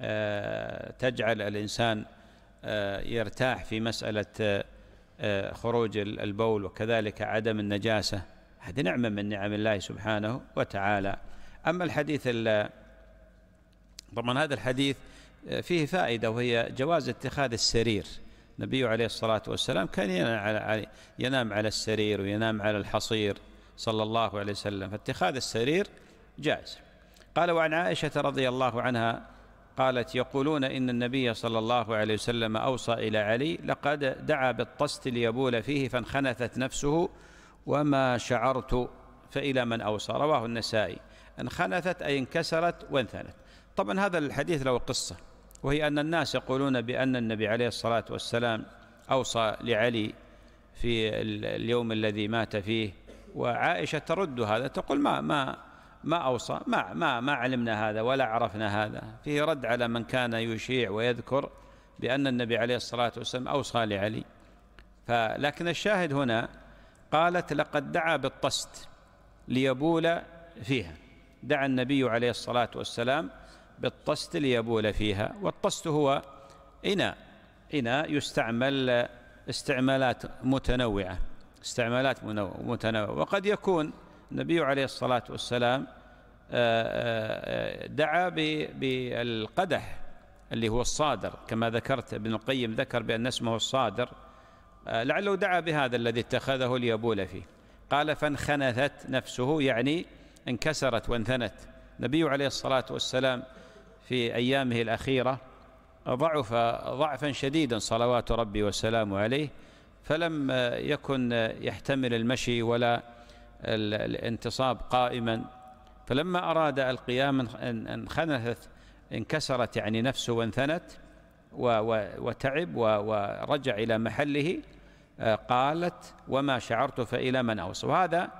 آه، تجعل الإنسان آه، يرتاح في مسألة خروج البول وكذلك عدم النجاسة هذه نعمة من نعم الله سبحانه وتعالى أما الحديث طبعا هذا الحديث آه، فيه فائدة وهي جواز اتخاذ السرير النبي عليه الصلاة والسلام كان ينام على السرير وينام على الحصير صلى الله عليه وسلم فاتخاذ السرير جائز قال وعن عائشة رضي الله عنها قالت يقولون إن النبي صلى الله عليه وسلم أوصى إلى علي لقد دعا بالطست ليبول فيه فانخنثت نفسه وما شعرت فإلى من أوصى رواه النسائي انخنثت أي انكسرت وانثنت طبعا هذا الحديث له قصة وهي أن الناس يقولون بأن النبي عليه الصلاة والسلام أوصى لعلي في اليوم الذي مات فيه وعائشة ترد هذا تقول ما ما ما أوصى ما ما ما علمنا هذا ولا عرفنا هذا فيه رد على من كان يشيع ويذكر بأن النبي عليه الصلاة والسلام أوصى لعلي فلكن الشاهد هنا قالت لقد دعا بالطست ليبول فيها دعا النبي عليه الصلاة والسلام بالطست ليبول فيها والطست هو إناء إناء يستعمل استعمالات متنوعة استعمالات متنوعة وقد يكون النبي عليه الصلاة والسلام آه، آه، دعا بالقدح اللي هو الصادر كما ذكرت ابن القيم ذكر بأن اسمه الصادر آه، لعله دعا بهذا الذي اتخذه ليبول فيه قال فانخنثت نفسه يعني انكسرت وانثنت النبي عليه الصلاة والسلام في أيامه الأخيرة ضعف ضعفا شديدا صلوات ربي وسلامه عليه فلم يكن يحتمل المشي ولا الانتصاب قائما فلما أراد القيام انخنثت انكسرت يعني نفسه وانثنت وتعب ورجع إلى محله آه، قالت وما شعرت فإلى من أوصى وهذا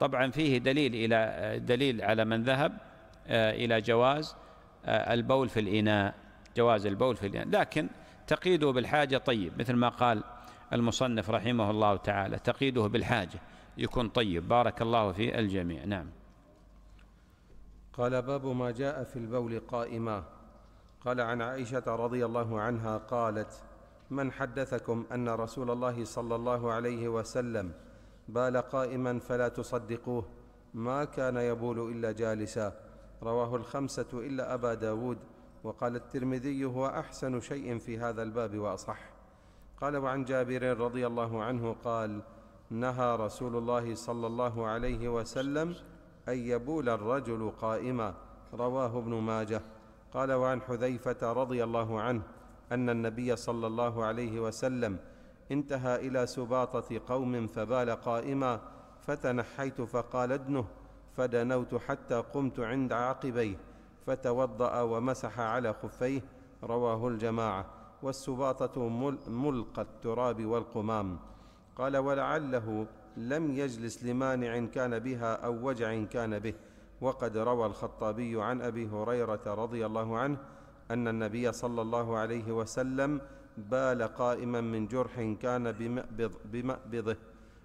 طبعا فيه دليل إلى آه، دليل على من ذهب آه، إلى جواز البول في الإناء جواز البول في الإناء لكن تقيده بالحاجة طيب مثل ما قال المصنف رحمه الله تعالى تقيده بالحاجة يكون طيب بارك الله في الجميع نعم قال باب ما جاء في البول قائما قال عن عائشة رضي الله عنها قالت من حدثكم ان رسول الله صلى الله عليه وسلم بال قائما فلا تصدقوه ما كان يبول الا جالسا رواه الخمسه الا ابا داود وقال الترمذي هو احسن شيء في هذا الباب واصح قال وعن جابر رضي الله عنه قال نهى رسول الله صلى الله عليه وسلم ان يبول الرجل قائما رواه ابن ماجه قال وعن حذيفه رضي الله عنه ان النبي صلى الله عليه وسلم انتهى الى سباطه قوم فبال قائما فتنحيت فقال ادنه فدنوت حتى قمت عند عقبيه فتوضا ومسح على خفيه رواه الجماعه والسباطه ملقى التراب والقمام قال ولعله لم يجلس لمانع كان بها او وجع كان به وقد روى الخطابي عن ابي هريره رضي الله عنه ان النبي صلى الله عليه وسلم بال قائما من جرح كان بمأبض بمأبضه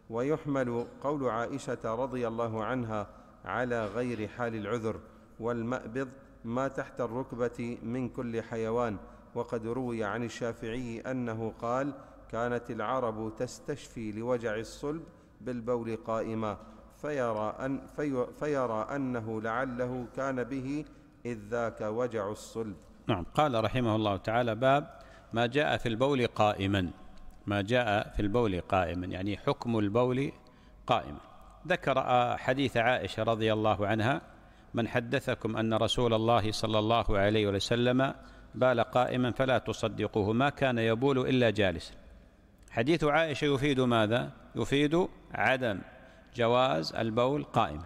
ويحمل قول عائشه رضي الله عنها على غير حال العذر والمأبض ما تحت الركبه من كل حيوان وقد روي عن الشافعي انه قال كانت العرب تستشفي لوجع الصلب بالبول قائما فيرى, أن فيرى أنه لعله كان به إذ ذاك وجع الصلب نعم قال رحمه الله تعالى باب ما جاء في البول قائما ما جاء في البول قائما يعني حكم البول قائما ذكر آه، حديث عائشه رضي الله عنها من حدثكم ان رسول الله صلى الله عليه وسلم بال قائما فلا تصدقوه ما كان يبول الا جالسا حديث عائشه يفيد ماذا يفيد عدم جواز البول قائما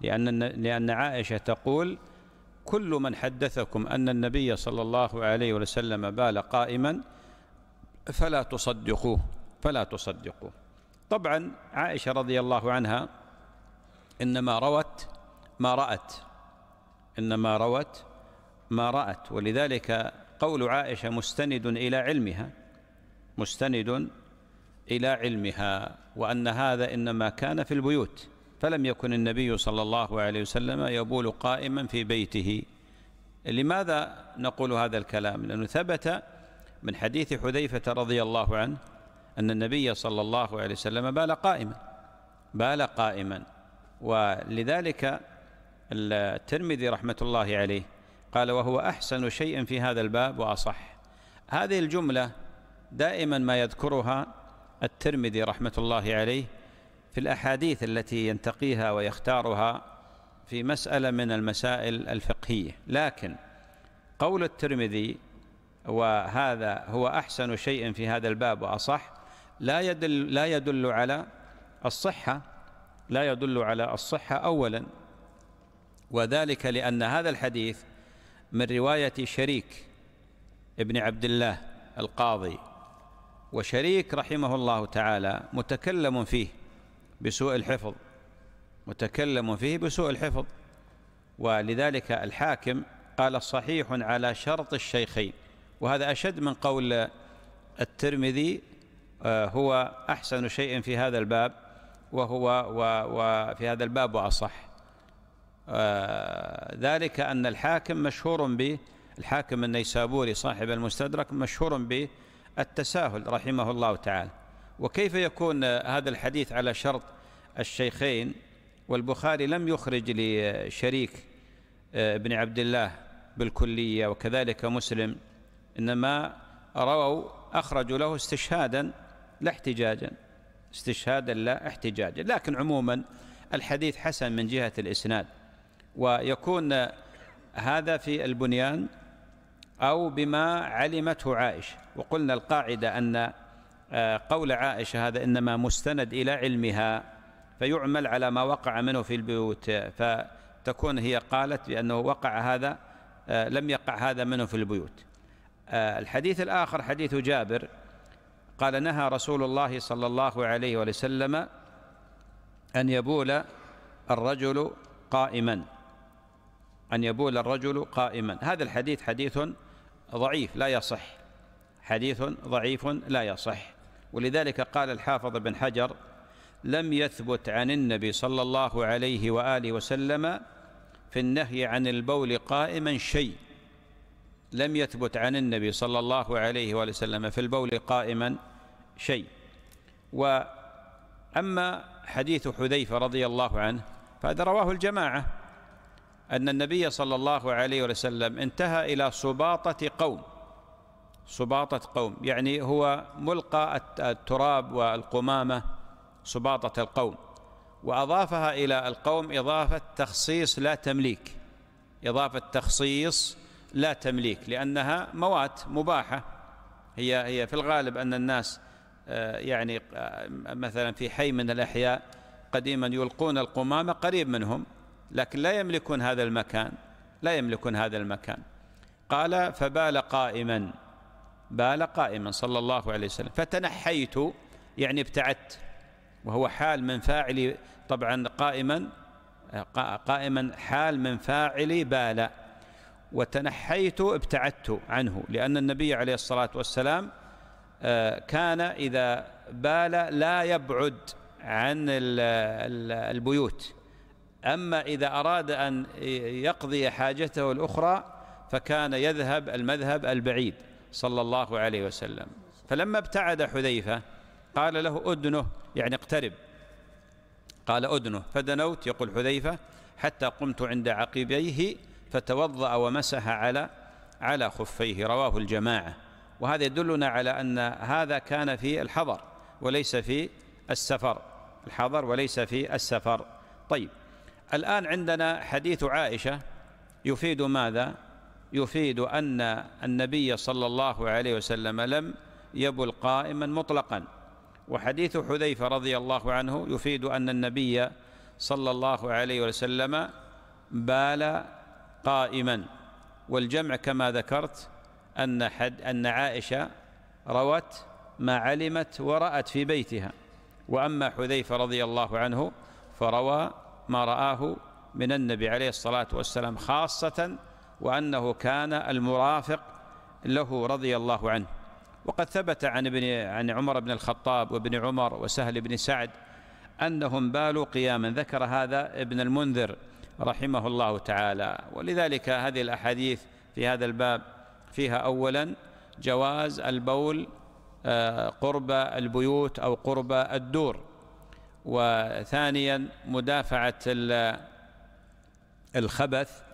لان لان عائشه تقول كل من حدثكم أن النبي صلى الله عليه وسلم بال قائما فلا تصدقوه فلا تصدقوه طبعا عائشة رضي الله عنها إنما روت ما رأت إنما روت ما رأت ولذلك قول عائشة مستند إلى علمها مستند إلى علمها وأن هذا إنما كان في البيوت فلم يكن النبي صلى الله عليه وسلم يبول قائما في بيته لماذا نقول هذا الكلام لأنه ثبت من حديث حذيفة رضي الله عنه أن النبي صلى الله عليه وسلم بال قائما بال قائما ولذلك الترمذي رحمة الله عليه قال وهو أحسن شيء في هذا الباب وأصح هذه الجملة دائما ما يذكرها الترمذي رحمة الله عليه في الأحاديث التي ينتقيها ويختارها في مسألة من المسائل الفقهية لكن قول الترمذي وهذا هو أحسن شيء في هذا الباب وأصح لا يدل لا يدل على الصحة لا يدل على الصحة أولا وذلك لأن هذا الحديث من رواية شريك ابن عبد الله القاضي وشريك رحمه الله تعالى متكلم فيه بسوء الحفظ وتكلموا فيه بسوء الحفظ ولذلك الحاكم قال صحيح على شرط الشيخين وهذا أشد من قول الترمذي آه، هو أحسن شيء في هذا الباب وهو وفي هذا الباب وأصح آه، ذلك أن الحاكم مشهور به الحاكم النيسابوري صاحب المستدرك مشهور بالتساهل رحمه الله تعالى وكيف يكون هذا الحديث على شرط الشيخين والبخاري لم يخرج لشريك آه، بن عبد الله بالكلية وكذلك مسلم إنما رووا أخرجوا له استشهادا لا احتجاجا استشهادا لا احتجاجا لكن عموما الحديث حسن من جهة الإسناد ويكون هذا في البنيان أو بما علمته عائشة وقلنا القاعدة أن آه، قول عائشة هذا إنما مستند إلى علمها فيعمل على ما وقع منه في البيوت فتكون هي قالت بأنه وقع هذا آه، لم يقع هذا منه في البيوت آه، الحديث الآخر حديث جابر قال نهى رسول الله صلى الله عليه وسلم أن يبول الرجل قائما أن يبول الرجل قائما هذا الحديث حديث ضعيف لا يصح حديث ضعيف لا يصح ولذلك قال الحافظ بن حجر لم يثبت عن النبي صلى الله عليه واله وسلم في النهي عن البول قائما شيء لم يثبت عن النبي صلى الله عليه واله وسلم في البول قائما شيء واما حديث حذيفه رضي الله عنه فهذا رواه الجماعه ان النبي صلى الله عليه وسلم انتهى الى سباطه قوم سباطة قوم يعني هو ملقى التراب والقمامة سباطة القوم وأضافها إلى القوم إضافة تخصيص لا تمليك إضافة تخصيص لا تمليك لأنها موات مباحة هي هي في الغالب أن الناس آه، يعني آه، مثلا في حي من الأحياء قديما يلقون القمامة قريب منهم لكن لا يملكون هذا المكان لا يملكون هذا المكان قال فبال قائما بال قائما صلى الله عليه وسلم فتنحيت يعني ابتعدت وهو حال من فاعل طبعا قائما قائما حال من فاعل بال وتنحيت ابتعدت عنه لأن النبي عليه الصلاة والسلام آه، كان إذا بال لا يبعد عن البيوت أما إذا أراد أن يقضي حاجته الأخرى فكان يذهب المذهب البعيد صلى الله عليه وسلم فلما ابتعد حذيفة قال له أدنه يعني اقترب قال أدنه فدنوت يقول حذيفة حتى قمت عند عقبيه فتوضأ ومسح على على خفيه رواه الجماعة وهذا يدلنا على أن هذا كان في الحضر وليس في السفر الحضر وليس في السفر طيب الآن عندنا حديث عائشة يفيد ماذا يفيد أن النبي صلى الله عليه وسلم لم يبل قائما مطلقا وحديث حذيفة رضي الله عنه يفيد أن النبي صلى الله عليه وسلم بال قائما والجمع كما ذكرت أن حد أن عائشة روت ما علمت ورأت في بيتها وأما حذيفة رضي الله عنه فروى ما رآه من النبي عليه الصلاة والسلام خاصةً وأنه كان المرافق له رضي الله عنه وقد ثبت عن ابن عن عمر بن الخطاب وابن عمر وسهل بن سعد أنهم بالوا قياما ذكر هذا ابن المنذر رحمه الله تعالى ولذلك هذه الأحاديث في هذا الباب فيها أولا جواز البول آه، قرب البيوت أو قرب الدور وثانيا مدافعة الخبث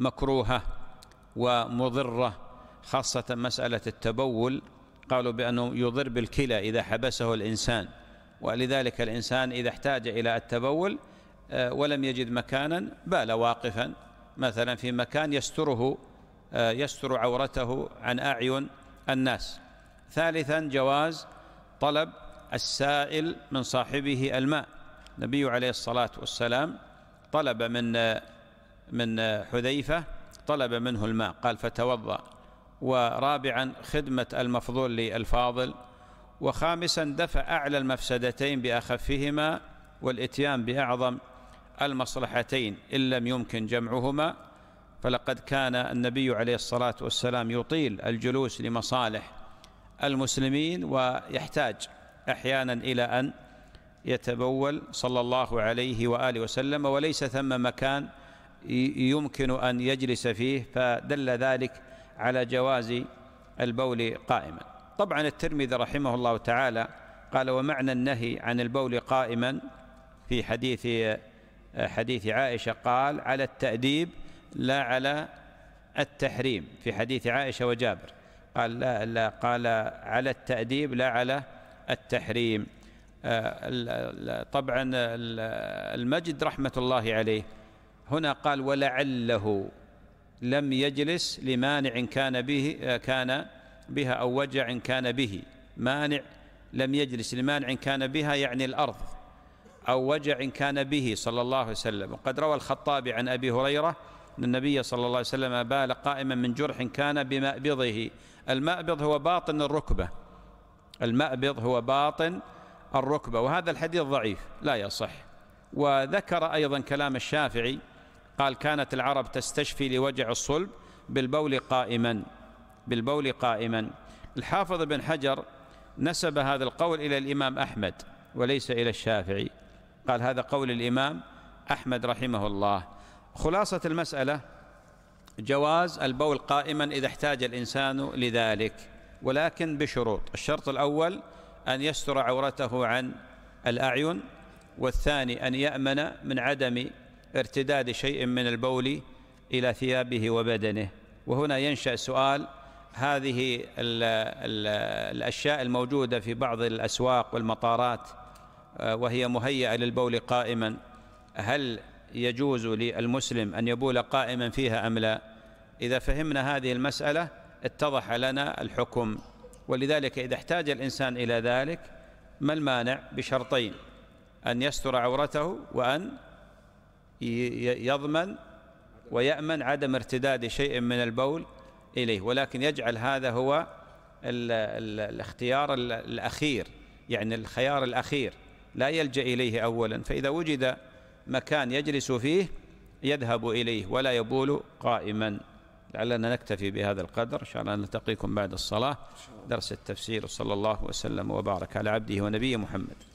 مكروهة ومضرة خاصة مسألة التبول قالوا بأنه يضر بالكلى إذا حبسه الإنسان ولذلك الإنسان إذا احتاج إلى التبول آه، ولم يجد مكانا بال واقفا مثلا في مكان يستره آه، يستر عورته عن أعين الناس ثالثا جواز طلب السائل من صاحبه الماء النبي عليه الصلاة والسلام طلب من آه، من حذيفة طلب منه الماء قال فتوضأ ورابعا خدمة المفضول للفاضل وخامسا دفع أعلى المفسدتين بأخفهما والإتيان بأعظم المصلحتين إن لم يمكن جمعهما فلقد كان النبي عليه الصلاة والسلام يطيل الجلوس لمصالح المسلمين ويحتاج أحيانا إلى أن يتبول صلى الله عليه وآله وسلم وليس ثم مكان يمكن أن يجلس فيه فدل ذلك على جواز البول قائما طبعا الترمذي رحمه الله تعالى قال ومعنى النهي عن البول قائما في حديث حديث عائشة قال على التأديب لا على التحريم في حديث عائشة وجابر قال لا, لا قال على التأديب لا على التحريم آه، طبعا المجد رحمة الله عليه هنا قال ولعله لم يجلس لمانع كان به آه، كان بها او وجع كان به مانع لم يجلس لمانع كان بها يعني الارض او وجع كان به صلى الله عليه وسلم وقد روى الخطابي عن ابي هريره ان النبي صلى الله عليه وسلم بال قائما من جرح كان بمأبضه المأبض هو باطن الركبه المأبض هو باطن الركبه وهذا الحديث ضعيف لا يصح وذكر ايضا كلام الشافعي قال كانت العرب تستشفي لوجع الصلب بالبول قائما بالبول قائما الحافظ بن حجر نسب هذا القول إلى الإمام أحمد وليس إلى الشافعي قال هذا قول الإمام أحمد رحمه الله خلاصة المسألة جواز البول قائما إذا احتاج الإنسان لذلك ولكن بشروط الشرط الأول أن يستر عورته عن الأعين والثاني أن يأمن من عدم ارتداد شيء من البول إلى ثيابه وبدنه وهنا ينشأ سؤال هذه ال ال الأشياء الموجودة في بعض الأسواق والمطارات آه، وهي مهيئة للبول قائما هل يجوز للمسلم أن يبول قائما فيها أم لا إذا فهمنا هذه المسألة اتضح لنا الحكم ولذلك إذا احتاج الإنسان إلى ذلك ما المانع بشرطين أن يستر عورته وأن يضمن ويأمن عدم ارتداد شيء من البول إليه ولكن يجعل هذا هو الاختيار الأخير يعني الخيار الأخير لا يلجأ إليه أولا فإذا وجد مكان يجلس فيه يذهب إليه ولا يبول قائما لعلنا نكتفي بهذا القدر إن شاء الله نلتقيكم بعد الصلاة درس التفسير صلى الله وسلم وبارك على عبده ونبيه محمد